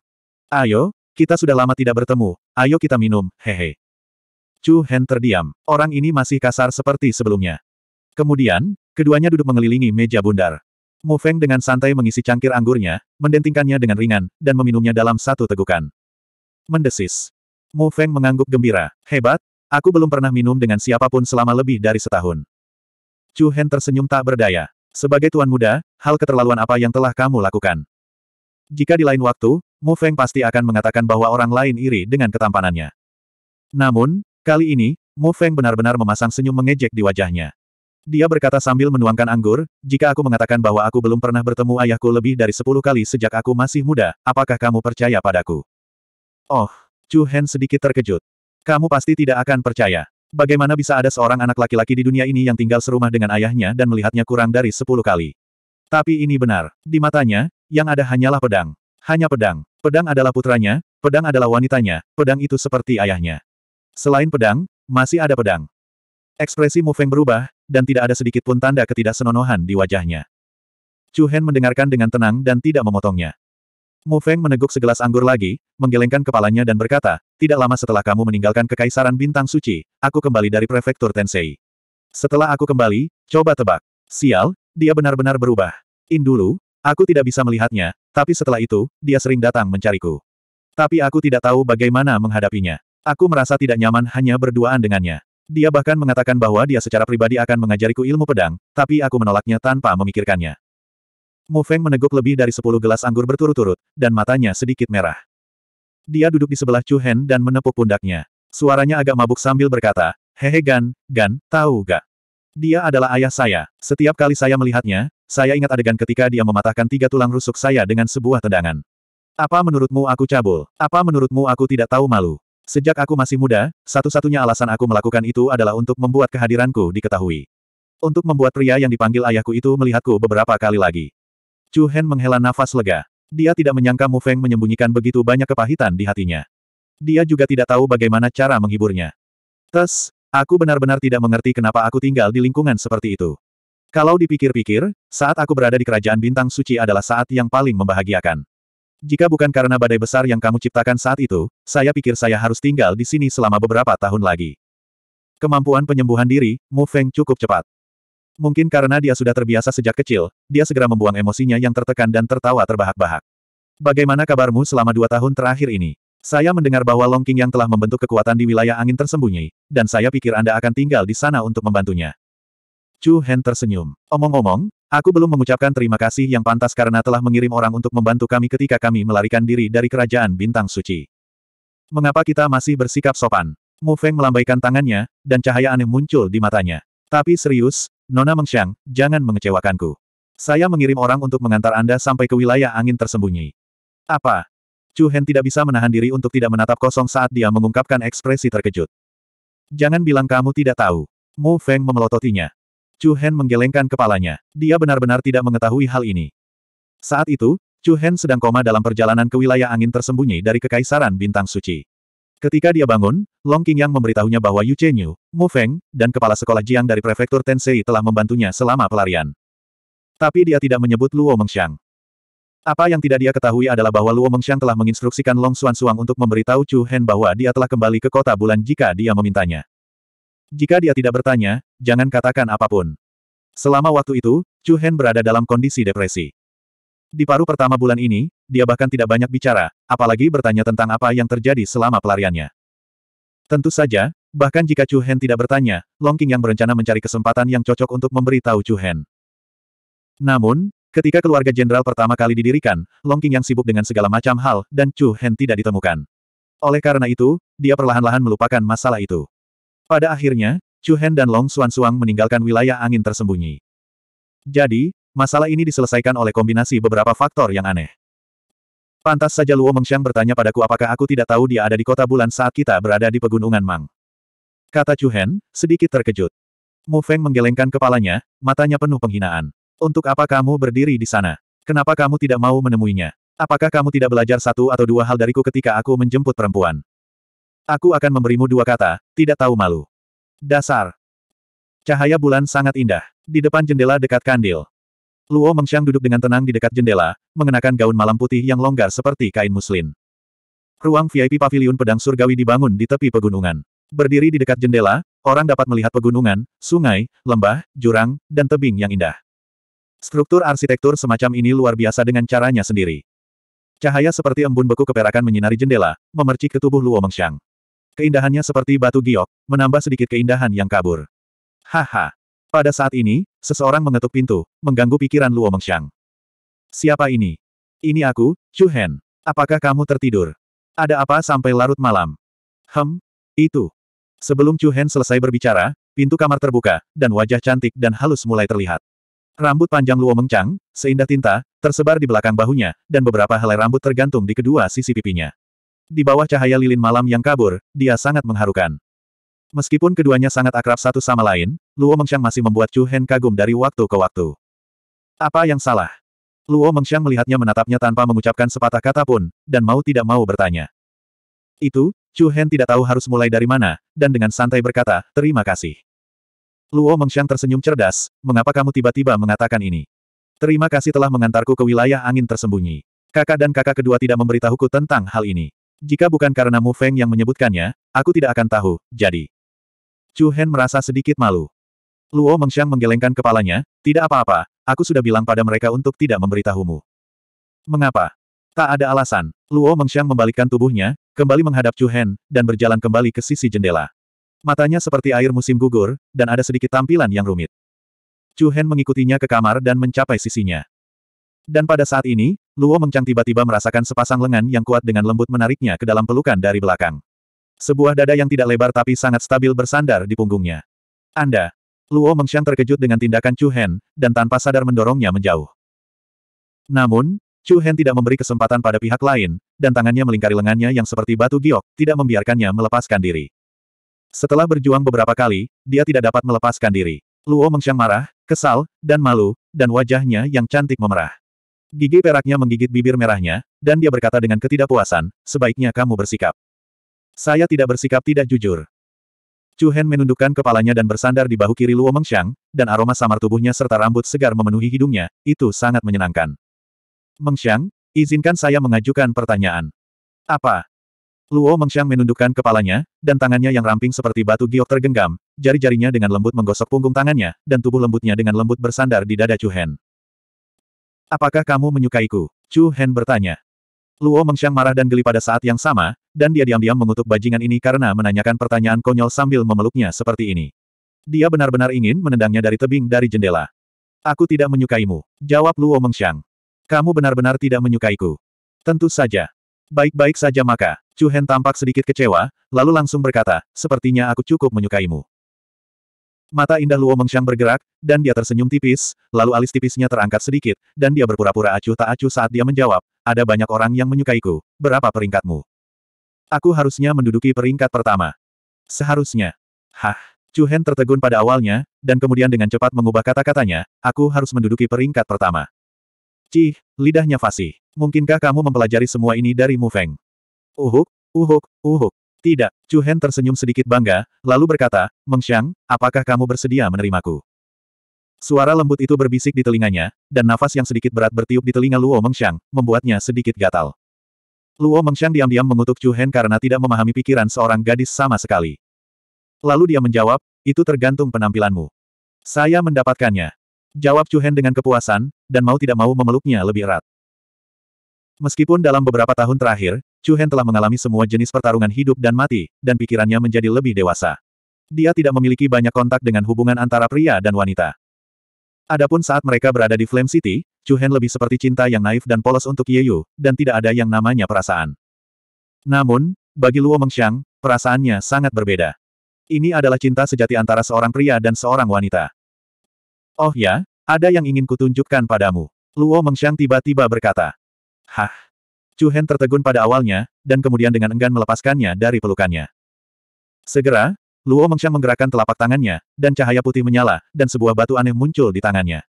Ayo, kita sudah lama tidak bertemu, ayo kita minum, hehe. Chu Hen terdiam. Orang ini masih kasar seperti sebelumnya. Kemudian, keduanya duduk mengelilingi meja bundar. Mu Feng dengan santai mengisi cangkir anggurnya, mendentingkannya dengan ringan, dan meminumnya dalam satu tegukan. Mendesis. Mu Feng mengangguk gembira. Hebat, aku belum pernah minum dengan siapapun selama lebih dari setahun. Chu Hen tersenyum tak berdaya. Sebagai tuan muda, hal keterlaluan apa yang telah kamu lakukan? Jika di lain waktu, Mu Feng pasti akan mengatakan bahwa orang lain iri dengan ketampanannya. Namun, Kali ini, Mu Feng benar-benar memasang senyum mengejek di wajahnya. Dia berkata sambil menuangkan anggur, jika aku mengatakan bahwa aku belum pernah bertemu ayahku lebih dari sepuluh kali sejak aku masih muda, apakah kamu percaya padaku? Oh, Chu Hen sedikit terkejut. Kamu pasti tidak akan percaya. Bagaimana bisa ada seorang anak laki-laki di dunia ini yang tinggal serumah dengan ayahnya dan melihatnya kurang dari sepuluh kali? Tapi ini benar. Di matanya, yang ada hanyalah pedang. Hanya pedang. Pedang adalah putranya, pedang adalah wanitanya, pedang itu seperti ayahnya. Selain pedang, masih ada pedang. Ekspresi Mu Feng berubah, dan tidak ada sedikit pun tanda ketidaksenonohan di wajahnya. Chu Hen mendengarkan dengan tenang dan tidak memotongnya. Mu Feng meneguk segelas anggur lagi, menggelengkan kepalanya dan berkata, tidak lama setelah kamu meninggalkan Kekaisaran Bintang Suci, aku kembali dari Prefektur Tensei. Setelah aku kembali, coba tebak. Sial, dia benar-benar berubah. In dulu, aku tidak bisa melihatnya, tapi setelah itu, dia sering datang mencariku. Tapi aku tidak tahu bagaimana menghadapinya. Aku merasa tidak nyaman hanya berduaan dengannya. Dia bahkan mengatakan bahwa dia secara pribadi akan mengajariku ilmu pedang, tapi aku menolaknya tanpa memikirkannya. Mu Feng meneguk lebih dari sepuluh gelas anggur berturut-turut, dan matanya sedikit merah. Dia duduk di sebelah Chu Hen dan menepuk pundaknya. Suaranya agak mabuk sambil berkata, Hehe Gan, Gan, tahu gak? Dia adalah ayah saya. Setiap kali saya melihatnya, saya ingat adegan ketika dia mematahkan tiga tulang rusuk saya dengan sebuah tendangan. Apa menurutmu aku cabul? Apa menurutmu aku tidak tahu malu? Sejak aku masih muda, satu-satunya alasan aku melakukan itu adalah untuk membuat kehadiranku diketahui. Untuk membuat pria yang dipanggil ayahku itu melihatku beberapa kali lagi. Chu Hen menghela nafas lega. Dia tidak menyangka Mu Feng menyembunyikan begitu banyak kepahitan di hatinya. Dia juga tidak tahu bagaimana cara menghiburnya. Tes, aku benar-benar tidak mengerti kenapa aku tinggal di lingkungan seperti itu. Kalau dipikir-pikir, saat aku berada di kerajaan bintang suci adalah saat yang paling membahagiakan. Jika bukan karena badai besar yang kamu ciptakan saat itu, saya pikir saya harus tinggal di sini selama beberapa tahun lagi. Kemampuan penyembuhan diri, Mu Feng cukup cepat. Mungkin karena dia sudah terbiasa sejak kecil, dia segera membuang emosinya yang tertekan dan tertawa terbahak-bahak. Bagaimana kabarmu selama dua tahun terakhir ini? Saya mendengar bahwa Long King yang telah membentuk kekuatan di wilayah angin tersembunyi, dan saya pikir Anda akan tinggal di sana untuk membantunya. Chu Hen tersenyum. Omong-omong, Aku belum mengucapkan terima kasih yang pantas karena telah mengirim orang untuk membantu kami ketika kami melarikan diri dari kerajaan bintang suci. Mengapa kita masih bersikap sopan? Mu Feng melambaikan tangannya, dan cahaya aneh muncul di matanya. Tapi serius, Nona Mengxiang, jangan mengecewakanku. Saya mengirim orang untuk mengantar Anda sampai ke wilayah angin tersembunyi. Apa? Chu Hen tidak bisa menahan diri untuk tidak menatap kosong saat dia mengungkapkan ekspresi terkejut. Jangan bilang kamu tidak tahu. Mu Feng memelototinya. Chu Hen menggelengkan kepalanya. Dia benar-benar tidak mengetahui hal ini. Saat itu, Chu Hen sedang koma dalam perjalanan ke wilayah angin tersembunyi dari Kekaisaran Bintang Suci. Ketika dia bangun, Long Qingyang memberitahunya bahwa Yu Chenyu, Mu Feng, dan kepala sekolah Jiang dari prefektur Tensei telah membantunya selama pelarian. Tapi dia tidak menyebut Luo Mengxiang. Apa yang tidak dia ketahui adalah bahwa Luo Mengxiang telah menginstruksikan Long Xuan Suang untuk memberitahu Chu Hen bahwa dia telah kembali ke kota bulan jika dia memintanya. Jika dia tidak bertanya, jangan katakan apapun. Selama waktu itu, Chu Hen berada dalam kondisi depresi. Di paruh pertama bulan ini, dia bahkan tidak banyak bicara, apalagi bertanya tentang apa yang terjadi selama pelariannya. Tentu saja, bahkan jika Chu Hen tidak bertanya, Long King yang berencana mencari kesempatan yang cocok untuk memberi tahu Chu Hen. Namun, ketika keluarga jenderal pertama kali didirikan, Long King yang sibuk dengan segala macam hal, dan Chu Hen tidak ditemukan. Oleh karena itu, dia perlahan-lahan melupakan masalah itu. Pada akhirnya, Chu Hen dan Long Xuan Suang meninggalkan wilayah angin tersembunyi. Jadi, masalah ini diselesaikan oleh kombinasi beberapa faktor yang aneh. Pantas saja Luo Mengxiang bertanya padaku apakah aku tidak tahu dia ada di kota bulan saat kita berada di pegunungan Mang. Kata Chu Hen, sedikit terkejut. Mu Feng menggelengkan kepalanya, matanya penuh penghinaan. Untuk apa kamu berdiri di sana? Kenapa kamu tidak mau menemuinya? Apakah kamu tidak belajar satu atau dua hal dariku ketika aku menjemput perempuan? Aku akan memberimu dua kata, tidak tahu malu. Dasar. Cahaya bulan sangat indah. Di depan jendela dekat kandil. Luo Mengxiang duduk dengan tenang di dekat jendela, mengenakan gaun malam putih yang longgar seperti kain muslin. Ruang VIP Pavilion Pedang Surgawi dibangun di tepi pegunungan. Berdiri di dekat jendela, orang dapat melihat pegunungan, sungai, lembah, jurang, dan tebing yang indah. Struktur arsitektur semacam ini luar biasa dengan caranya sendiri. Cahaya seperti embun beku keperakan menyinari jendela, memercik ke tubuh Luo Mengxiang. Keindahannya seperti batu giok, menambah sedikit keindahan yang kabur. Haha. Pada saat ini, seseorang mengetuk pintu, mengganggu pikiran Luo Mengxiang. Siapa ini? Ini aku, Chu Hen. Apakah kamu tertidur? Ada apa sampai larut malam? Hem, itu. Sebelum Chu Hen selesai berbicara, pintu kamar terbuka, dan wajah cantik dan halus mulai terlihat. Rambut panjang Luo Mengchang, seindah tinta, tersebar di belakang bahunya, dan beberapa helai rambut tergantung di kedua sisi pipinya. Di bawah cahaya lilin malam yang kabur, dia sangat mengharukan. Meskipun keduanya sangat akrab satu sama lain, Luo Mengxiang masih membuat Chu Hen kagum dari waktu ke waktu. Apa yang salah? Luo Mengxiang melihatnya menatapnya tanpa mengucapkan sepatah kata pun, dan mau tidak mau bertanya. Itu, Chu Hen tidak tahu harus mulai dari mana, dan dengan santai berkata, terima kasih. Luo Mengxiang tersenyum cerdas, mengapa kamu tiba-tiba mengatakan ini? Terima kasih telah mengantarku ke wilayah angin tersembunyi. Kakak dan kakak kedua tidak memberitahuku tentang hal ini. Jika bukan karena Mu Feng yang menyebutkannya, aku tidak akan tahu, jadi. Chu Hen merasa sedikit malu. Luo Mengxiang menggelengkan kepalanya, tidak apa-apa, aku sudah bilang pada mereka untuk tidak memberitahumu. Mengapa? Tak ada alasan. Luo Mengxiang membalikkan tubuhnya, kembali menghadap Chu Hen, dan berjalan kembali ke sisi jendela. Matanya seperti air musim gugur, dan ada sedikit tampilan yang rumit. Chu Hen mengikutinya ke kamar dan mencapai sisinya. Dan pada saat ini, Luo Mengcang tiba-tiba merasakan sepasang lengan yang kuat dengan lembut menariknya ke dalam pelukan dari belakang. Sebuah dada yang tidak lebar tapi sangat stabil bersandar di punggungnya. Anda. Luo Mengchang terkejut dengan tindakan Chu Hen, dan tanpa sadar mendorongnya menjauh. Namun, Chu Hen tidak memberi kesempatan pada pihak lain, dan tangannya melingkari lengannya yang seperti batu giok, tidak membiarkannya melepaskan diri. Setelah berjuang beberapa kali, dia tidak dapat melepaskan diri. Luo Mengxiang marah, kesal, dan malu, dan wajahnya yang cantik memerah. Gigi peraknya menggigit bibir merahnya, dan dia berkata dengan ketidakpuasan, sebaiknya kamu bersikap. Saya tidak bersikap tidak jujur. Chu Hen menundukkan kepalanya dan bersandar di bahu kiri Luo Mengxiang, dan aroma samar tubuhnya serta rambut segar memenuhi hidungnya, itu sangat menyenangkan. Mengxiang, izinkan saya mengajukan pertanyaan. Apa? Luo Mengxiang menundukkan kepalanya, dan tangannya yang ramping seperti batu giok tergenggam, jari-jarinya dengan lembut menggosok punggung tangannya, dan tubuh lembutnya dengan lembut bersandar di dada Chu Hen. Apakah kamu menyukaiku? Chu Hen bertanya. Luo Mengxiang marah dan geli pada saat yang sama, dan dia diam-diam mengutuk bajingan ini karena menanyakan pertanyaan konyol sambil memeluknya seperti ini. Dia benar-benar ingin menendangnya dari tebing dari jendela. Aku tidak menyukaimu, jawab Luo Mengxiang. Kamu benar-benar tidak menyukaiku. Tentu saja. Baik-baik saja maka, Chu Hen tampak sedikit kecewa, lalu langsung berkata, sepertinya aku cukup menyukaimu. Mata indah Luo Mengxiang bergerak, dan dia tersenyum tipis, lalu alis tipisnya terangkat sedikit, dan dia berpura-pura acuh tak acuh saat dia menjawab, ada banyak orang yang menyukaiku, berapa peringkatmu? Aku harusnya menduduki peringkat pertama. Seharusnya. Hah. Chu Hen tertegun pada awalnya, dan kemudian dengan cepat mengubah kata-katanya, aku harus menduduki peringkat pertama. Cih, lidahnya fasih. Mungkinkah kamu mempelajari semua ini dari Mu Feng? Uhuk, uhuk, uhuk. Tidak, Chu Hen tersenyum sedikit bangga, lalu berkata, Meng Xiang, apakah kamu bersedia menerimaku? Suara lembut itu berbisik di telinganya, dan nafas yang sedikit berat bertiup di telinga Luo Meng Xiang membuatnya sedikit gatal. Luo Meng Xiang diam-diam mengutuk Chu Hen karena tidak memahami pikiran seorang gadis sama sekali. Lalu dia menjawab, itu tergantung penampilanmu. Saya mendapatkannya. Jawab Chu Hen dengan kepuasan, dan mau tidak mau memeluknya lebih erat. Meskipun dalam beberapa tahun terakhir, Chu Hen telah mengalami semua jenis pertarungan hidup dan mati, dan pikirannya menjadi lebih dewasa. Dia tidak memiliki banyak kontak dengan hubungan antara pria dan wanita. Adapun saat mereka berada di Flame City, Chu Hen lebih seperti cinta yang naif dan polos untuk Ye Yu, dan tidak ada yang namanya perasaan. Namun, bagi Luo Mengxiang, perasaannya sangat berbeda. Ini adalah cinta sejati antara seorang pria dan seorang wanita. Oh ya, ada yang ingin kutunjukkan padamu. Luo Mengxiang tiba-tiba berkata. Hah! Chu Hen tertegun pada awalnya, dan kemudian dengan enggan melepaskannya dari pelukannya. Segera, Luo Mengxiang menggerakkan telapak tangannya, dan cahaya putih menyala, dan sebuah batu aneh muncul di tangannya.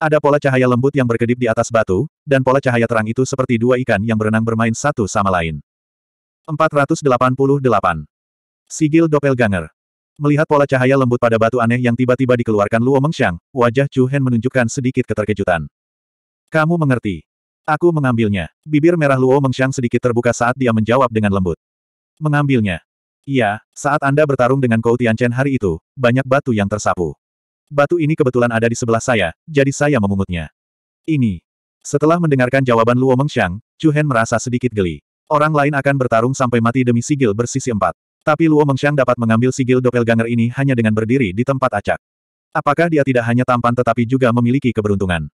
Ada pola cahaya lembut yang berkedip di atas batu, dan pola cahaya terang itu seperti dua ikan yang berenang bermain satu sama lain. 488. Sigil Doppelganger Melihat pola cahaya lembut pada batu aneh yang tiba-tiba dikeluarkan Luo Mengxiang, wajah Chu Hen menunjukkan sedikit keterkejutan. Kamu mengerti. Aku mengambilnya. Bibir merah Luo Mengxiang sedikit terbuka saat dia menjawab dengan lembut. Mengambilnya. Iya, saat Anda bertarung dengan Kou Tianchen hari itu, banyak batu yang tersapu. Batu ini kebetulan ada di sebelah saya, jadi saya memungutnya. Ini. Setelah mendengarkan jawaban Luo Mengxiang, Chu Hen merasa sedikit geli. Orang lain akan bertarung sampai mati demi sigil bersisi empat. Tapi Luo Mengxiang dapat mengambil sigil doppelganger ini hanya dengan berdiri di tempat acak. Apakah dia tidak hanya tampan tetapi juga memiliki keberuntungan?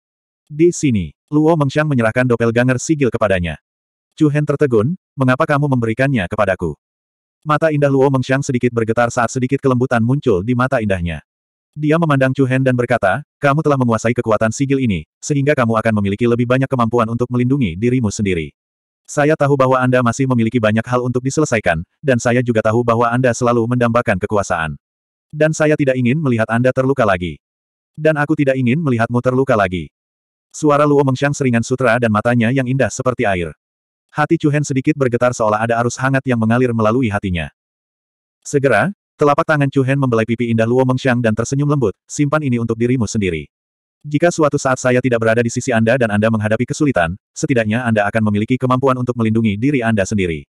Di sini, Luo Mengxiang menyerahkan dopel ganger sigil kepadanya. Chu Hen tertegun, mengapa kamu memberikannya kepadaku? Mata indah Luo Mengxiang sedikit bergetar saat sedikit kelembutan muncul di mata indahnya. Dia memandang Chu Hen dan berkata, kamu telah menguasai kekuatan sigil ini, sehingga kamu akan memiliki lebih banyak kemampuan untuk melindungi dirimu sendiri. Saya tahu bahwa Anda masih memiliki banyak hal untuk diselesaikan, dan saya juga tahu bahwa Anda selalu mendambakan kekuasaan. Dan saya tidak ingin melihat Anda terluka lagi. Dan aku tidak ingin melihatmu terluka lagi. Suara Luo Mengshang seringan sutra dan matanya yang indah seperti air. Hati Chu Hen sedikit bergetar seolah ada arus hangat yang mengalir melalui hatinya. Segera, telapak tangan Chu Hen membelai pipi indah Luo Mengshang dan tersenyum lembut, simpan ini untuk dirimu sendiri. Jika suatu saat saya tidak berada di sisi Anda dan Anda menghadapi kesulitan, setidaknya Anda akan memiliki kemampuan untuk melindungi diri Anda sendiri.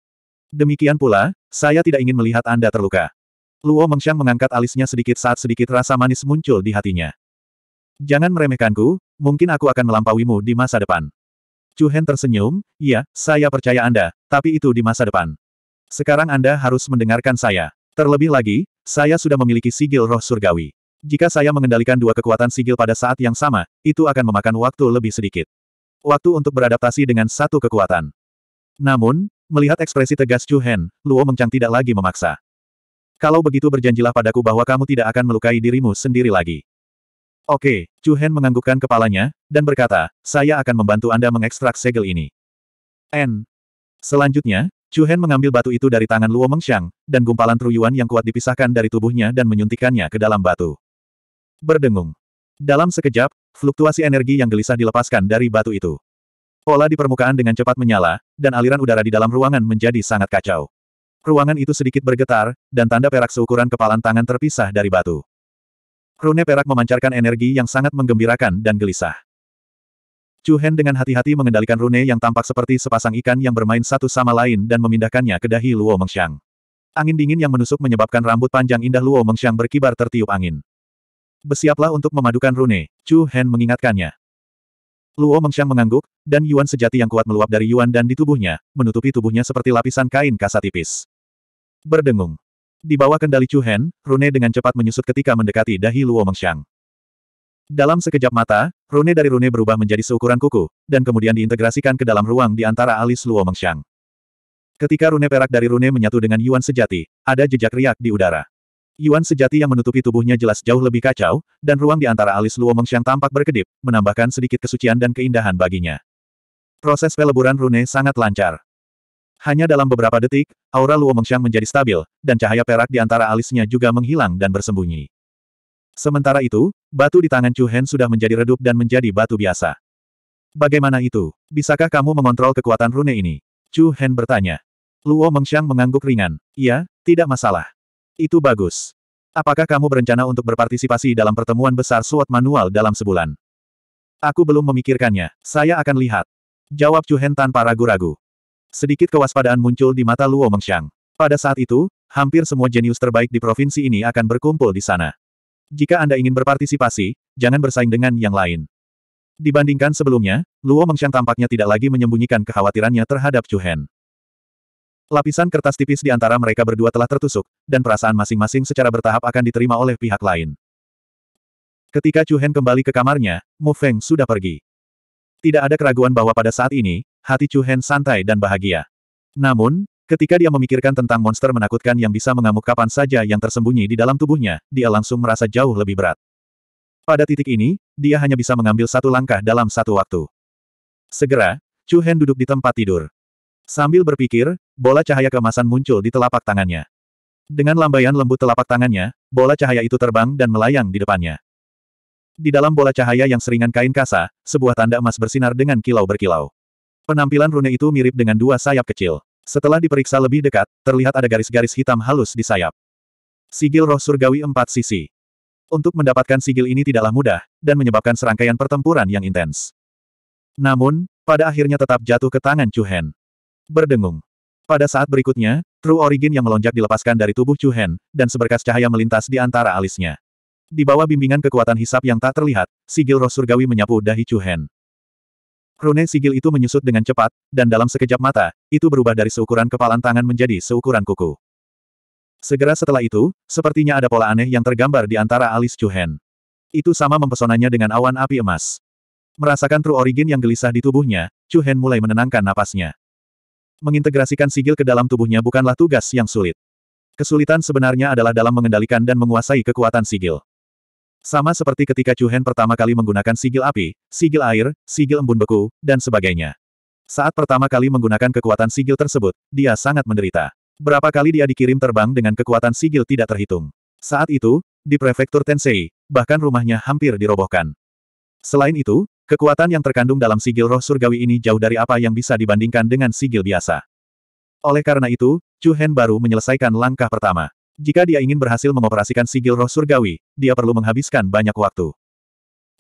Demikian pula, saya tidak ingin melihat Anda terluka. Luo Mengshang mengangkat alisnya sedikit saat sedikit rasa manis muncul di hatinya. Jangan meremehkanku, mungkin aku akan melampauimu di masa depan. Chu Hen tersenyum, iya, saya percaya Anda, tapi itu di masa depan. Sekarang Anda harus mendengarkan saya. Terlebih lagi, saya sudah memiliki sigil roh surgawi. Jika saya mengendalikan dua kekuatan sigil pada saat yang sama, itu akan memakan waktu lebih sedikit. Waktu untuk beradaptasi dengan satu kekuatan. Namun, melihat ekspresi tegas Chu Hen, Luo Mengchang tidak lagi memaksa. Kalau begitu berjanjilah padaku bahwa kamu tidak akan melukai dirimu sendiri lagi. Oke, Chu Hen menganggukkan kepalanya, dan berkata, saya akan membantu Anda mengekstrak segel ini. N. Selanjutnya, Chu Hen mengambil batu itu dari tangan Luo Mengxiang, dan gumpalan truyuan yang kuat dipisahkan dari tubuhnya dan menyuntikannya ke dalam batu. Berdengung. Dalam sekejap, fluktuasi energi yang gelisah dilepaskan dari batu itu. Pola di permukaan dengan cepat menyala, dan aliran udara di dalam ruangan menjadi sangat kacau. Ruangan itu sedikit bergetar, dan tanda perak seukuran kepalan tangan terpisah dari batu. Rune perak memancarkan energi yang sangat menggembirakan dan gelisah. Chu Hen dengan hati-hati mengendalikan rune yang tampak seperti sepasang ikan yang bermain satu sama lain dan memindahkannya ke dahi Luo Mengxiang. Angin dingin yang menusuk menyebabkan rambut panjang indah Luo Mengxiang berkibar tertiup angin. Bersiaplah untuk memadukan rune, Chu Hen mengingatkannya. Luo Mengxiang mengangguk, dan Yuan sejati yang kuat meluap dari Yuan dan di tubuhnya, menutupi tubuhnya seperti lapisan kain kasa tipis. Berdengung. Di bawah kendali Chu Hen, Rune dengan cepat menyusut ketika mendekati dahi Luo Mengxiang. Dalam sekejap mata, Rune dari Rune berubah menjadi seukuran kuku, dan kemudian diintegrasikan ke dalam ruang di antara alis Luo Mengxiang. Ketika Rune perak dari Rune menyatu dengan Yuan sejati, ada jejak riak di udara. Yuan sejati yang menutupi tubuhnya jelas jauh lebih kacau, dan ruang di antara alis Luo Mengxiang tampak berkedip, menambahkan sedikit kesucian dan keindahan baginya. Proses peleburan Rune sangat lancar. Hanya dalam beberapa detik, aura Luo Mengxiang menjadi stabil, dan cahaya perak di antara alisnya juga menghilang dan bersembunyi. Sementara itu, batu di tangan Chu Hen sudah menjadi redup dan menjadi batu biasa. Bagaimana itu? Bisakah kamu mengontrol kekuatan rune ini? Chu Hen bertanya. Luo Mengxiang mengangguk ringan. Iya, tidak masalah. Itu bagus. Apakah kamu berencana untuk berpartisipasi dalam pertemuan besar SWOT manual dalam sebulan? Aku belum memikirkannya. Saya akan lihat. Jawab Chu Hen tanpa ragu-ragu. Sedikit kewaspadaan muncul di mata Luo Mengxiang. Pada saat itu, hampir semua jenius terbaik di provinsi ini akan berkumpul di sana. Jika Anda ingin berpartisipasi, jangan bersaing dengan yang lain. Dibandingkan sebelumnya, Luo Mengxiang tampaknya tidak lagi menyembunyikan kekhawatirannya terhadap Chu Hen. Lapisan kertas tipis di antara mereka berdua telah tertusuk, dan perasaan masing-masing secara bertahap akan diterima oleh pihak lain. Ketika Chu Hen kembali ke kamarnya, Mu Feng sudah pergi. Tidak ada keraguan bahwa pada saat ini, hati Chu Hen santai dan bahagia. Namun, ketika dia memikirkan tentang monster menakutkan yang bisa mengamuk kapan saja yang tersembunyi di dalam tubuhnya, dia langsung merasa jauh lebih berat. Pada titik ini, dia hanya bisa mengambil satu langkah dalam satu waktu. Segera, Chu Hen duduk di tempat tidur. Sambil berpikir, bola cahaya kemasan muncul di telapak tangannya. Dengan lambaian lembut telapak tangannya, bola cahaya itu terbang dan melayang di depannya. Di dalam bola cahaya yang seringan kain kasa, sebuah tanda emas bersinar dengan kilau berkilau. Penampilan rune itu mirip dengan dua sayap kecil. Setelah diperiksa lebih dekat, terlihat ada garis-garis hitam halus di sayap. Sigil roh surgawi empat sisi. Untuk mendapatkan sigil ini tidaklah mudah, dan menyebabkan serangkaian pertempuran yang intens. Namun, pada akhirnya tetap jatuh ke tangan Chuhen. Berdengung. Pada saat berikutnya, True Origin yang melonjak dilepaskan dari tubuh Chuhen, dan seberkas cahaya melintas di antara alisnya. Di bawah bimbingan kekuatan hisap yang tak terlihat, sigil roh surgawi menyapu dahi Chuhen. Rune sigil itu menyusut dengan cepat, dan dalam sekejap mata, itu berubah dari seukuran kepalan tangan menjadi seukuran kuku. Segera setelah itu, sepertinya ada pola aneh yang tergambar di antara alis Chuhen. Itu sama mempesonanya dengan awan api emas. Merasakan true origin yang gelisah di tubuhnya, Chuhen mulai menenangkan napasnya. Mengintegrasikan sigil ke dalam tubuhnya bukanlah tugas yang sulit. Kesulitan sebenarnya adalah dalam mengendalikan dan menguasai kekuatan sigil. Sama seperti ketika Chu Hen pertama kali menggunakan sigil api, sigil air, sigil embun beku, dan sebagainya. Saat pertama kali menggunakan kekuatan sigil tersebut, dia sangat menderita. Berapa kali dia dikirim terbang dengan kekuatan sigil tidak terhitung. Saat itu, di prefektur Tensei, bahkan rumahnya hampir dirobohkan. Selain itu, kekuatan yang terkandung dalam sigil roh surgawi ini jauh dari apa yang bisa dibandingkan dengan sigil biasa. Oleh karena itu, Chu Hen baru menyelesaikan langkah pertama. Jika dia ingin berhasil mengoperasikan sigil roh surgawi, dia perlu menghabiskan banyak waktu.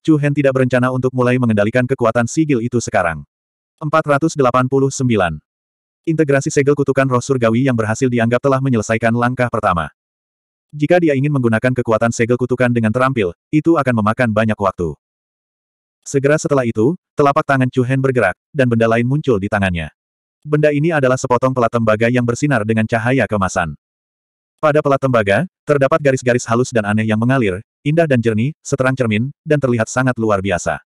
Chu Hen tidak berencana untuk mulai mengendalikan kekuatan sigil itu sekarang. 489. Integrasi segel kutukan roh surgawi yang berhasil dianggap telah menyelesaikan langkah pertama. Jika dia ingin menggunakan kekuatan segel kutukan dengan terampil, itu akan memakan banyak waktu. Segera setelah itu, telapak tangan Chu Hen bergerak, dan benda lain muncul di tangannya. Benda ini adalah sepotong pelat tembaga yang bersinar dengan cahaya kemasan. Pada pelat tembaga, terdapat garis-garis halus dan aneh yang mengalir, indah dan jernih, seterang cermin, dan terlihat sangat luar biasa.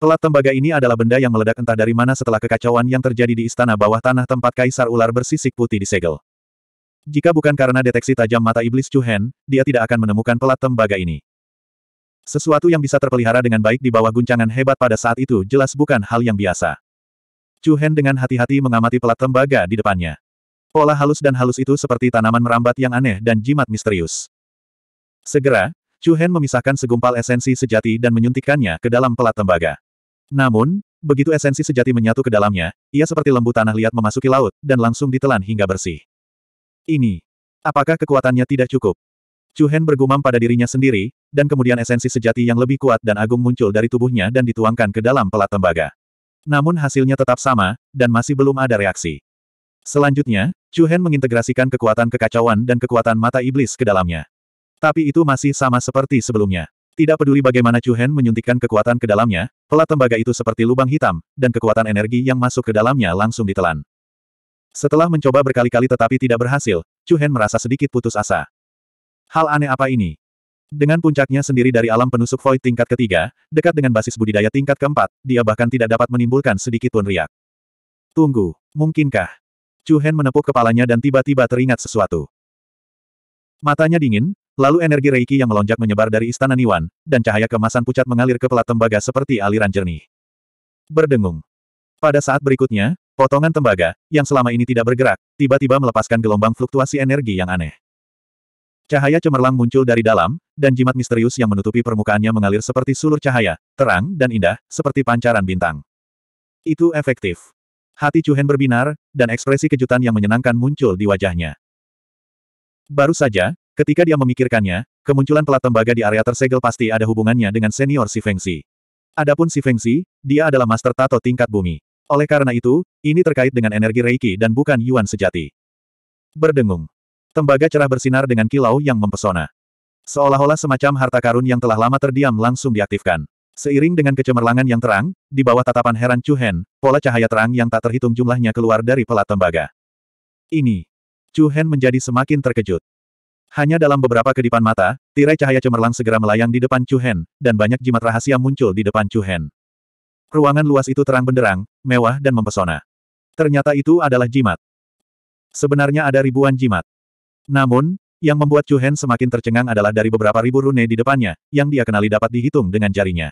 Pelat tembaga ini adalah benda yang meledak entah dari mana setelah kekacauan yang terjadi di istana bawah tanah tempat kaisar ular bersisik putih disegel. Jika bukan karena deteksi tajam mata iblis Chu Hen, dia tidak akan menemukan pelat tembaga ini. Sesuatu yang bisa terpelihara dengan baik di bawah guncangan hebat pada saat itu jelas bukan hal yang biasa. Chu Hen dengan hati-hati mengamati pelat tembaga di depannya. Pola halus dan halus itu seperti tanaman merambat yang aneh dan jimat misterius. Segera, Chu Hen memisahkan segumpal esensi sejati dan menyuntikkannya ke dalam pelat tembaga. Namun, begitu esensi sejati menyatu ke dalamnya, ia seperti lembu tanah liat memasuki laut, dan langsung ditelan hingga bersih. Ini. Apakah kekuatannya tidak cukup? Chu Hen bergumam pada dirinya sendiri, dan kemudian esensi sejati yang lebih kuat dan agung muncul dari tubuhnya dan dituangkan ke dalam pelat tembaga. Namun hasilnya tetap sama, dan masih belum ada reaksi. Selanjutnya, Chu Hen mengintegrasikan kekuatan kekacauan dan kekuatan mata iblis ke dalamnya. Tapi itu masih sama seperti sebelumnya. Tidak peduli bagaimana Chu Hen menyuntikkan kekuatan ke dalamnya, pelat tembaga itu seperti lubang hitam, dan kekuatan energi yang masuk ke dalamnya langsung ditelan. Setelah mencoba berkali-kali tetapi tidak berhasil, Chu Hen merasa sedikit putus asa. Hal aneh apa ini? Dengan puncaknya sendiri dari alam penusuk void tingkat ketiga, dekat dengan basis budidaya tingkat keempat, dia bahkan tidak dapat menimbulkan sedikit pun riak. Tunggu, mungkinkah? Chu Hen menepuk kepalanya dan tiba-tiba teringat sesuatu. Matanya dingin, lalu energi Reiki yang melonjak menyebar dari istana Niwan, dan cahaya kemasan pucat mengalir ke pelat tembaga seperti aliran jernih. Berdengung. Pada saat berikutnya, potongan tembaga, yang selama ini tidak bergerak, tiba-tiba melepaskan gelombang fluktuasi energi yang aneh. Cahaya cemerlang muncul dari dalam, dan jimat misterius yang menutupi permukaannya mengalir seperti sulur cahaya, terang dan indah, seperti pancaran bintang. Itu efektif. Hati Chuhen berbinar, dan ekspresi kejutan yang menyenangkan muncul di wajahnya. Baru saja, ketika dia memikirkannya, kemunculan pelat tembaga di area tersegel pasti ada hubungannya dengan senior Si Fengsi. Adapun Si Fengsi, dia adalah master tato tingkat bumi. Oleh karena itu, ini terkait dengan energi Reiki dan bukan Yuan sejati. Berdengung. Tembaga cerah bersinar dengan kilau yang mempesona. Seolah-olah semacam harta karun yang telah lama terdiam langsung diaktifkan. Seiring dengan kecemerlangan yang terang, di bawah tatapan heran Chu Hen, pola cahaya terang yang tak terhitung jumlahnya keluar dari pelat tembaga. Ini. Chu Hen menjadi semakin terkejut. Hanya dalam beberapa kedipan mata, tirai cahaya cemerlang segera melayang di depan Chu Hen, dan banyak jimat rahasia muncul di depan Chu Hen. Ruangan luas itu terang benderang, mewah dan mempesona. Ternyata itu adalah jimat. Sebenarnya ada ribuan jimat. Namun, yang membuat Chu Hen semakin tercengang adalah dari beberapa ribu rune di depannya, yang dia kenali dapat dihitung dengan jarinya.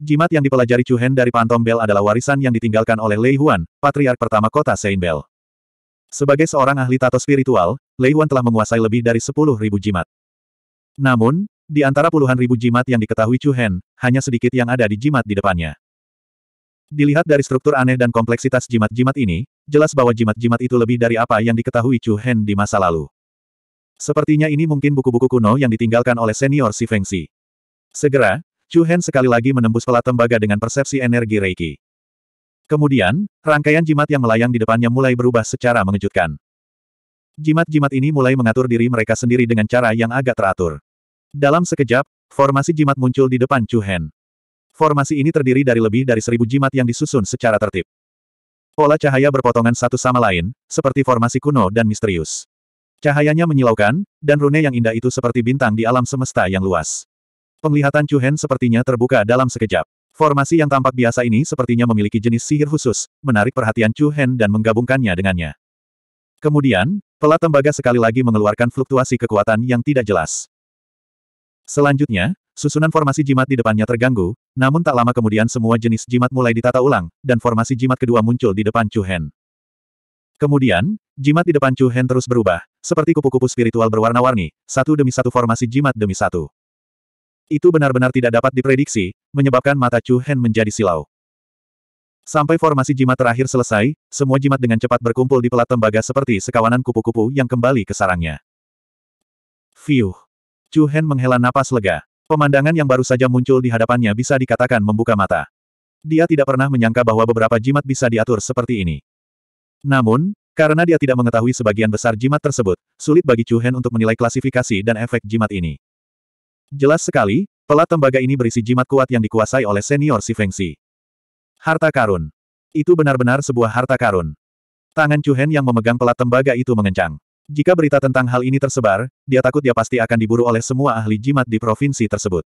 Jimat yang dipelajari Chu Hen dari Pantom Bell adalah warisan yang ditinggalkan oleh Lei Huan, patriark pertama kota Bell. Sebagai seorang ahli tato spiritual, Lei Huan telah menguasai lebih dari 10.000 jimat. Namun, di antara puluhan ribu jimat yang diketahui Chu Hen, hanya sedikit yang ada di jimat di depannya. Dilihat dari struktur aneh dan kompleksitas jimat-jimat ini, jelas bahwa jimat-jimat itu lebih dari apa yang diketahui Chu Hen di masa lalu. Sepertinya ini mungkin buku-buku kuno yang ditinggalkan oleh senior Si Feng Si. Segera, Chu Hen sekali lagi menembus pelat tembaga dengan persepsi energi Reiki. Kemudian, rangkaian jimat yang melayang di depannya mulai berubah secara mengejutkan. Jimat-jimat ini mulai mengatur diri mereka sendiri dengan cara yang agak teratur. Dalam sekejap, formasi jimat muncul di depan Chu Hen. Formasi ini terdiri dari lebih dari seribu jimat yang disusun secara tertib. Pola cahaya berpotongan satu sama lain, seperti formasi kuno dan misterius. Cahayanya menyilaukan, dan rune yang indah itu seperti bintang di alam semesta yang luas. Penglihatan Chu Hen sepertinya terbuka dalam sekejap. Formasi yang tampak biasa ini sepertinya memiliki jenis sihir khusus, menarik perhatian Chu Hen dan menggabungkannya dengannya. Kemudian, pelat tembaga sekali lagi mengeluarkan fluktuasi kekuatan yang tidak jelas. Selanjutnya, susunan formasi jimat di depannya terganggu, namun tak lama kemudian semua jenis jimat mulai ditata ulang, dan formasi jimat kedua muncul di depan Chu Hen. Kemudian, jimat di depan Chu Hen terus berubah, seperti kupu-kupu spiritual berwarna-warni, satu demi satu formasi jimat demi satu. Itu benar-benar tidak dapat diprediksi, menyebabkan mata Chu Hen menjadi silau. Sampai formasi jimat terakhir selesai, semua jimat dengan cepat berkumpul di pelat tembaga seperti sekawanan kupu-kupu yang kembali ke sarangnya. Fiuh! Chu Hen menghela napas lega. Pemandangan yang baru saja muncul di hadapannya bisa dikatakan membuka mata. Dia tidak pernah menyangka bahwa beberapa jimat bisa diatur seperti ini. Namun, karena dia tidak mengetahui sebagian besar jimat tersebut, sulit bagi Chu Hen untuk menilai klasifikasi dan efek jimat ini. Jelas sekali, pelat tembaga ini berisi jimat kuat yang dikuasai oleh senior Si Fengsi. Harta karun. Itu benar-benar sebuah harta karun. Tangan Chu Hen yang memegang pelat tembaga itu mengencang. Jika berita tentang hal ini tersebar, dia takut dia pasti akan diburu oleh semua ahli jimat di provinsi tersebut.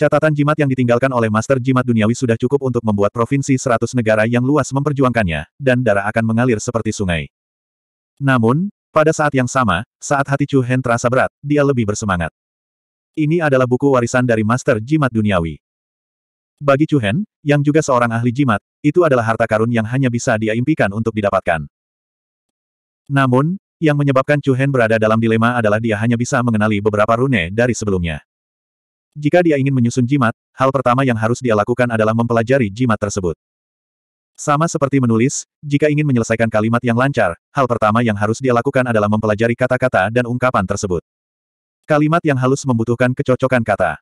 Catatan jimat yang ditinggalkan oleh Master Jimat Duniawi sudah cukup untuk membuat provinsi seratus negara yang luas memperjuangkannya, dan darah akan mengalir seperti sungai. Namun, pada saat yang sama, saat hati Chu Hen terasa berat, dia lebih bersemangat. Ini adalah buku warisan dari Master Jimat Duniawi. Bagi Chuhen, yang juga seorang ahli jimat, itu adalah harta karun yang hanya bisa dia impikan untuk didapatkan. Namun, yang menyebabkan Chuhen berada dalam dilema adalah dia hanya bisa mengenali beberapa rune dari sebelumnya. Jika dia ingin menyusun jimat, hal pertama yang harus dia lakukan adalah mempelajari jimat tersebut. Sama seperti menulis, jika ingin menyelesaikan kalimat yang lancar, hal pertama yang harus dia lakukan adalah mempelajari kata-kata dan ungkapan tersebut. Kalimat yang halus membutuhkan kecocokan kata.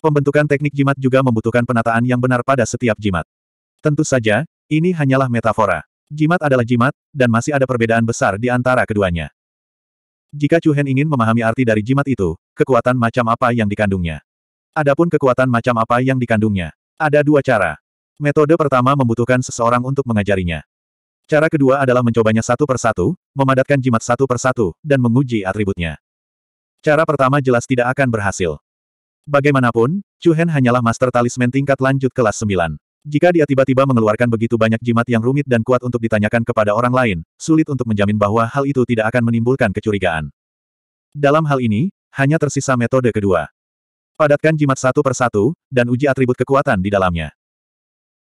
Pembentukan teknik jimat juga membutuhkan penataan yang benar pada setiap jimat. Tentu saja, ini hanyalah metafora. Jimat adalah jimat, dan masih ada perbedaan besar di antara keduanya. Jika Chu Hen ingin memahami arti dari jimat itu, kekuatan macam apa yang dikandungnya. Adapun kekuatan macam apa yang dikandungnya. Ada dua cara. Metode pertama membutuhkan seseorang untuk mengajarinya. Cara kedua adalah mencobanya satu persatu, memadatkan jimat satu persatu, dan menguji atributnya. Cara pertama jelas tidak akan berhasil. Bagaimanapun, Chu Hen hanyalah master talisman tingkat lanjut kelas 9. Jika dia tiba-tiba mengeluarkan begitu banyak jimat yang rumit dan kuat untuk ditanyakan kepada orang lain, sulit untuk menjamin bahwa hal itu tidak akan menimbulkan kecurigaan. Dalam hal ini, hanya tersisa metode kedua. Padatkan jimat satu persatu, dan uji atribut kekuatan di dalamnya.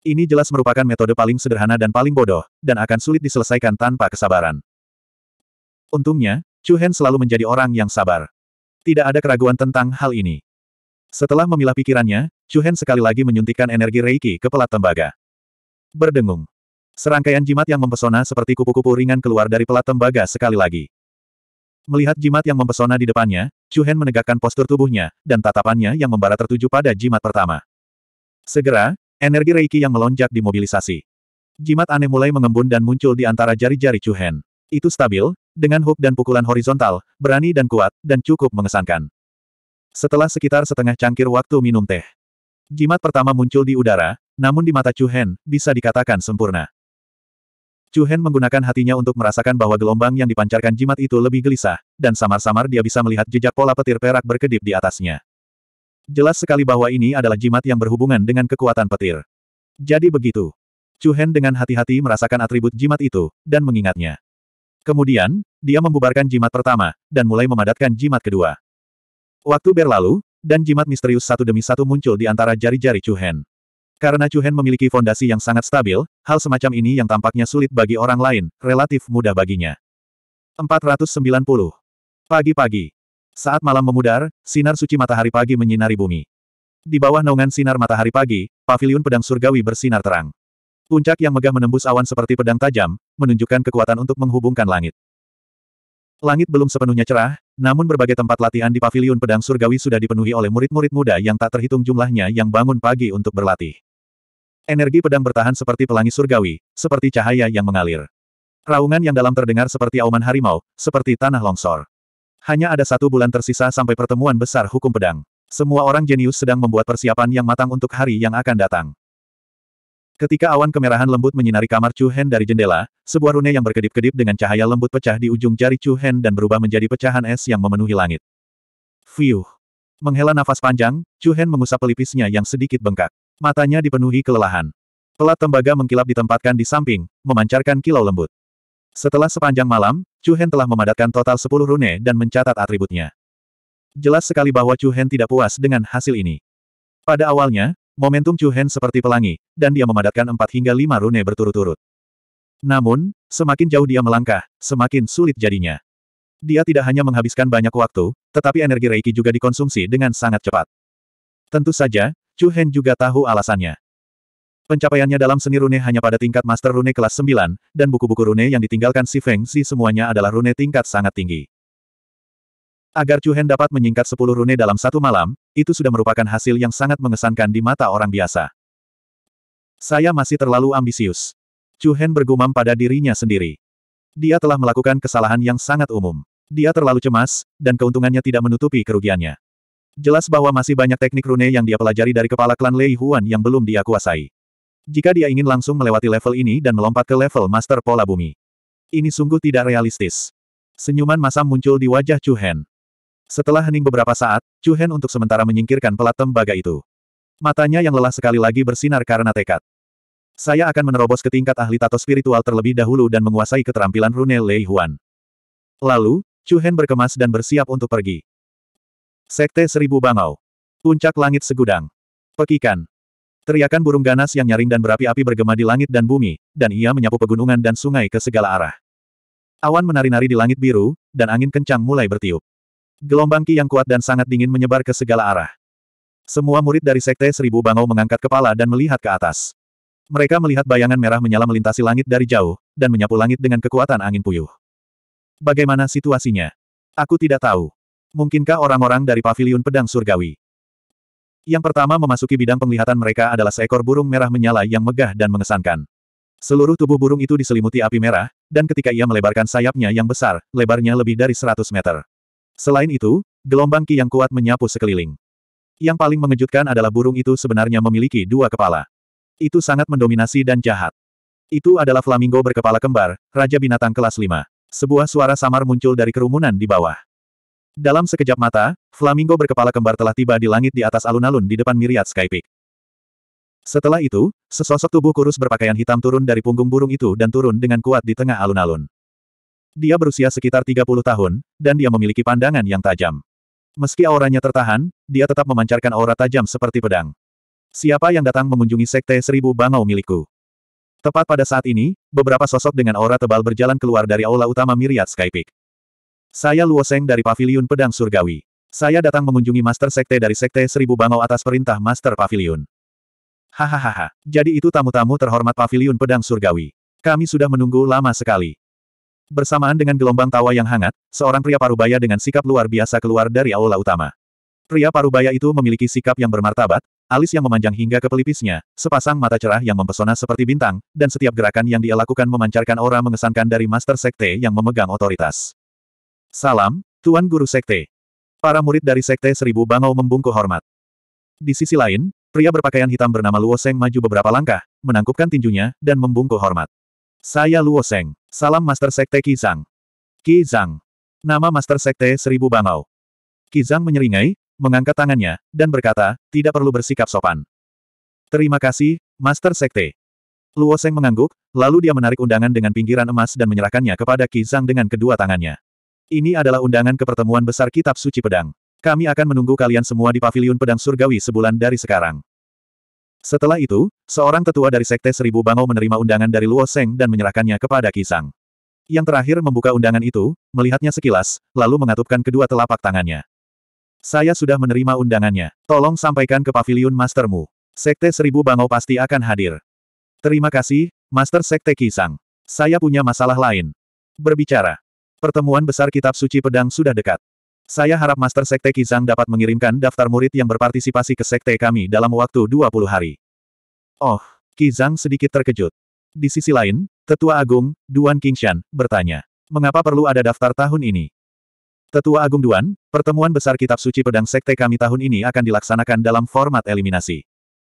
Ini jelas merupakan metode paling sederhana dan paling bodoh, dan akan sulit diselesaikan tanpa kesabaran. Untungnya, Chu Hen selalu menjadi orang yang sabar. Tidak ada keraguan tentang hal ini. Setelah memilah pikirannya, Chuhen sekali lagi menyuntikkan energi Reiki ke pelat tembaga. Berdengung. Serangkaian jimat yang mempesona seperti kupu-kupu ringan keluar dari pelat tembaga sekali lagi. Melihat jimat yang mempesona di depannya, Chuhen menegakkan postur tubuhnya, dan tatapannya yang membara tertuju pada jimat pertama. Segera, energi Reiki yang melonjak dimobilisasi. Jimat aneh mulai mengembun dan muncul di antara jari-jari Chuhen. Itu stabil, dengan hook dan pukulan horizontal, berani dan kuat, dan cukup mengesankan. Setelah sekitar setengah cangkir waktu minum teh, jimat pertama muncul di udara, namun di mata Chu Hen, bisa dikatakan sempurna. Chu Hen menggunakan hatinya untuk merasakan bahwa gelombang yang dipancarkan jimat itu lebih gelisah, dan samar-samar dia bisa melihat jejak pola petir perak berkedip di atasnya. Jelas sekali bahwa ini adalah jimat yang berhubungan dengan kekuatan petir. Jadi begitu. Chu Hen dengan hati-hati merasakan atribut jimat itu, dan mengingatnya. Kemudian, dia membubarkan jimat pertama, dan mulai memadatkan jimat kedua. Waktu berlalu, dan jimat misterius satu demi satu muncul di antara jari-jari Chu Hen. Karena Chu Hen memiliki fondasi yang sangat stabil, hal semacam ini yang tampaknya sulit bagi orang lain, relatif mudah baginya. 490. Pagi-pagi. Saat malam memudar, sinar suci matahari pagi menyinari bumi. Di bawah naungan sinar matahari pagi, pavilion pedang surgawi bersinar terang. Puncak yang megah menembus awan seperti pedang tajam, menunjukkan kekuatan untuk menghubungkan langit. Langit belum sepenuhnya cerah, namun berbagai tempat latihan di paviliun pedang surgawi sudah dipenuhi oleh murid-murid muda yang tak terhitung jumlahnya yang bangun pagi untuk berlatih. Energi pedang bertahan seperti pelangi surgawi, seperti cahaya yang mengalir. Raungan yang dalam terdengar seperti auman harimau, seperti tanah longsor. Hanya ada satu bulan tersisa sampai pertemuan besar hukum pedang. Semua orang jenius sedang membuat persiapan yang matang untuk hari yang akan datang. Ketika awan kemerahan lembut menyinari kamar Chu Hen dari jendela, sebuah rune yang berkedip-kedip dengan cahaya lembut pecah di ujung jari Chu Hen dan berubah menjadi pecahan es yang memenuhi langit. Fiuh. Menghela nafas panjang, Chu Hen mengusap pelipisnya yang sedikit bengkak. Matanya dipenuhi kelelahan. Pelat tembaga mengkilap ditempatkan di samping, memancarkan kilau lembut. Setelah sepanjang malam, Chu Hen telah memadatkan total 10 rune dan mencatat atributnya. Jelas sekali bahwa Chu Hen tidak puas dengan hasil ini. Pada awalnya, Momentum Chu Hen seperti pelangi, dan dia memadatkan empat hingga lima rune berturut-turut. Namun, semakin jauh dia melangkah, semakin sulit jadinya. Dia tidak hanya menghabiskan banyak waktu, tetapi energi Reiki juga dikonsumsi dengan sangat cepat. Tentu saja, Chu Hen juga tahu alasannya. Pencapaiannya dalam seni rune hanya pada tingkat master rune kelas 9, dan buku-buku rune yang ditinggalkan si Feng Si semuanya adalah rune tingkat sangat tinggi. Agar Chu Hen dapat menyingkat 10 rune dalam satu malam, itu sudah merupakan hasil yang sangat mengesankan di mata orang biasa. Saya masih terlalu ambisius. Chu Hen bergumam pada dirinya sendiri. Dia telah melakukan kesalahan yang sangat umum. Dia terlalu cemas, dan keuntungannya tidak menutupi kerugiannya. Jelas bahwa masih banyak teknik rune yang dia pelajari dari kepala klan Lei Huan yang belum dia kuasai. Jika dia ingin langsung melewati level ini dan melompat ke level Master Pola Bumi. Ini sungguh tidak realistis. Senyuman masam muncul di wajah Chu Hen. Setelah hening beberapa saat, Chu Hen untuk sementara menyingkirkan pelat tembaga itu. Matanya yang lelah sekali lagi bersinar karena tekad. Saya akan menerobos ke tingkat ahli tato spiritual terlebih dahulu dan menguasai keterampilan rune Lei Huan. Lalu, Chu Hen berkemas dan bersiap untuk pergi. Sekte Seribu Bangau. Puncak Langit Segudang. Pekikan. Teriakan burung ganas yang nyaring dan berapi-api bergema di langit dan bumi, dan ia menyapu pegunungan dan sungai ke segala arah. Awan menari-nari di langit biru, dan angin kencang mulai bertiup. Gelombang Ki yang kuat dan sangat dingin menyebar ke segala arah. Semua murid dari Sekte Seribu Bangau mengangkat kepala dan melihat ke atas. Mereka melihat bayangan merah menyala melintasi langit dari jauh, dan menyapu langit dengan kekuatan angin puyuh. Bagaimana situasinya? Aku tidak tahu. Mungkinkah orang-orang dari Paviliun Pedang Surgawi? Yang pertama memasuki bidang penglihatan mereka adalah seekor burung merah menyala yang megah dan mengesankan. Seluruh tubuh burung itu diselimuti api merah, dan ketika ia melebarkan sayapnya yang besar, lebarnya lebih dari 100 meter. Selain itu, gelombang ki yang kuat menyapu sekeliling. Yang paling mengejutkan adalah burung itu sebenarnya memiliki dua kepala. Itu sangat mendominasi dan jahat. Itu adalah flamingo berkepala kembar, Raja Binatang kelas 5. Sebuah suara samar muncul dari kerumunan di bawah. Dalam sekejap mata, flamingo berkepala kembar telah tiba di langit di atas alun-alun di depan Miriat Sky Setelah itu, sesosok tubuh kurus berpakaian hitam turun dari punggung burung itu dan turun dengan kuat di tengah alun-alun. Dia berusia sekitar 30 tahun, dan dia memiliki pandangan yang tajam. Meski auranya tertahan, dia tetap memancarkan aura tajam seperti pedang. Siapa yang datang mengunjungi Sekte Seribu Bangau milikku? Tepat pada saat ini, beberapa sosok dengan aura tebal berjalan keluar dari aula utama Miriat Skypeak. Saya Luo Seng dari Paviliun Pedang Surgawi. Saya datang mengunjungi Master Sekte dari Sekte Seribu Bangau atas perintah Master Paviliun. Hahaha, jadi itu tamu-tamu terhormat Paviliun Pedang Surgawi. Kami sudah menunggu lama sekali. Bersamaan dengan gelombang tawa yang hangat, seorang pria parubaya dengan sikap luar biasa keluar dari aula utama. Pria parubaya itu memiliki sikap yang bermartabat, alis yang memanjang hingga ke pelipisnya, sepasang mata cerah yang mempesona seperti bintang, dan setiap gerakan yang dia lakukan memancarkan aura mengesankan dari Master Sekte yang memegang otoritas. Salam, Tuan Guru Sekte. Para murid dari Sekte Seribu Bangau membungkuk hormat. Di sisi lain, pria berpakaian hitam bernama Luo Seng maju beberapa langkah, menangkupkan tinjunya, dan membungkuk hormat. Saya Luo Seng. Salam Master Sekte Kizang. Kizang. Nama Master Sekte Seribu Bangau. Kizang menyeringai, mengangkat tangannya, dan berkata, tidak perlu bersikap sopan. Terima kasih, Master Sekte. Luo mengangguk, lalu dia menarik undangan dengan pinggiran emas dan menyerahkannya kepada Kizang dengan kedua tangannya. Ini adalah undangan ke pertemuan besar Kitab Suci Pedang. Kami akan menunggu kalian semua di Paviliun Pedang Surgawi sebulan dari sekarang. Setelah itu, seorang tetua dari Sekte Seribu Bangau menerima undangan dari Luo Seng dan menyerahkannya kepada Kisang. Yang terakhir membuka undangan itu, melihatnya sekilas, lalu mengatupkan kedua telapak tangannya. Saya sudah menerima undangannya. Tolong sampaikan ke pavilion mastermu. Sekte Seribu Bangau pasti akan hadir. Terima kasih, Master Sekte Kisang. Saya punya masalah lain. Berbicara. Pertemuan besar Kitab Suci Pedang sudah dekat. Saya harap Master Sekte Kizang dapat mengirimkan daftar murid yang berpartisipasi ke sekte kami dalam waktu 20 hari. Oh, Kizang sedikit terkejut. Di sisi lain, Tetua Agung, Duan Kingshan bertanya. Mengapa perlu ada daftar tahun ini? Tetua Agung Duan, pertemuan besar Kitab Suci Pedang Sekte kami tahun ini akan dilaksanakan dalam format eliminasi.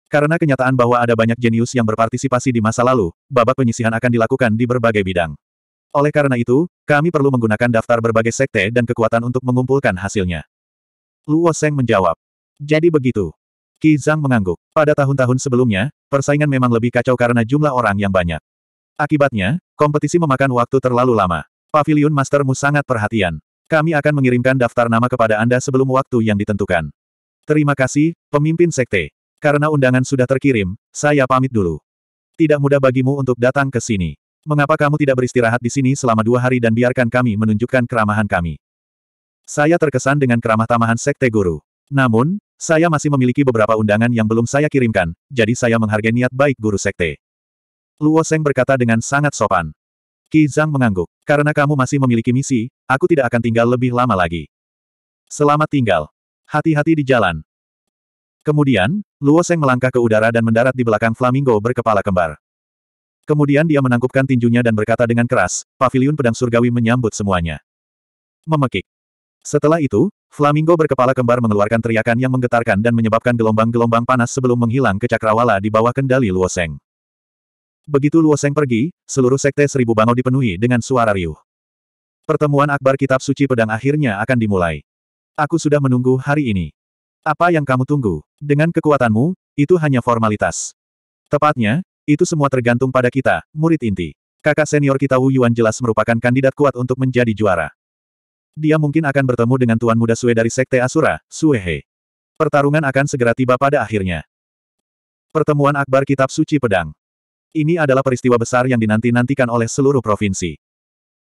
Karena kenyataan bahwa ada banyak jenius yang berpartisipasi di masa lalu, babak penyisihan akan dilakukan di berbagai bidang. Oleh karena itu, kami perlu menggunakan daftar berbagai sekte dan kekuatan untuk mengumpulkan hasilnya. Luo Seng menjawab. Jadi begitu. Qi Zhang mengangguk. Pada tahun-tahun sebelumnya, persaingan memang lebih kacau karena jumlah orang yang banyak. Akibatnya, kompetisi memakan waktu terlalu lama. Pavilion Mastermu sangat perhatian. Kami akan mengirimkan daftar nama kepada Anda sebelum waktu yang ditentukan. Terima kasih, pemimpin sekte. Karena undangan sudah terkirim, saya pamit dulu. Tidak mudah bagimu untuk datang ke sini. Mengapa kamu tidak beristirahat di sini selama dua hari dan biarkan kami menunjukkan keramahan kami? Saya terkesan dengan keramah tamahan Sekte Guru. Namun, saya masih memiliki beberapa undangan yang belum saya kirimkan, jadi saya menghargai niat baik Guru Sekte. Luo Seng berkata dengan sangat sopan. Qi Zhang mengangguk. Karena kamu masih memiliki misi, aku tidak akan tinggal lebih lama lagi. Selamat tinggal. Hati-hati di jalan. Kemudian, Luo Seng melangkah ke udara dan mendarat di belakang flamingo berkepala kembar. Kemudian dia menangkupkan tinjunya dan berkata dengan keras, pavilion pedang surgawi menyambut semuanya. Memekik. Setelah itu, Flamingo berkepala kembar mengeluarkan teriakan yang menggetarkan dan menyebabkan gelombang-gelombang panas sebelum menghilang ke cakrawala di bawah kendali Luoseng. Begitu Luoseng pergi, seluruh sekte seribu bangau dipenuhi dengan suara riuh. Pertemuan akbar kitab suci pedang akhirnya akan dimulai. Aku sudah menunggu hari ini. Apa yang kamu tunggu? Dengan kekuatanmu, itu hanya formalitas. Tepatnya, itu semua tergantung pada kita, murid inti. Kakak senior kita Wu Yuan jelas merupakan kandidat kuat untuk menjadi juara. Dia mungkin akan bertemu dengan Tuan Muda Sue dari Sekte Asura, Sue He. Pertarungan akan segera tiba pada akhirnya. Pertemuan Akbar Kitab Suci Pedang. Ini adalah peristiwa besar yang dinanti-nantikan oleh seluruh provinsi.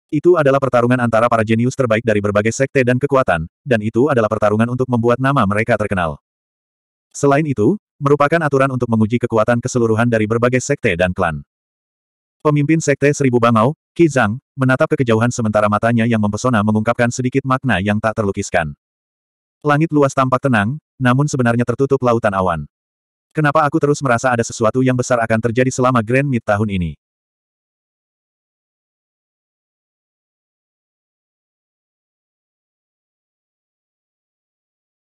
Itu adalah pertarungan antara para jenius terbaik dari berbagai sekte dan kekuatan, dan itu adalah pertarungan untuk membuat nama mereka terkenal. Selain itu, merupakan aturan untuk menguji kekuatan keseluruhan dari berbagai sekte dan klan. Pemimpin sekte Seribu Bangau, Ki Zhang, menatap ke kejauhan sementara matanya yang mempesona mengungkapkan sedikit makna yang tak terlukiskan. Langit luas tampak tenang, namun sebenarnya tertutup lautan awan. Kenapa aku terus merasa ada sesuatu yang besar akan terjadi selama Grand Mid tahun ini?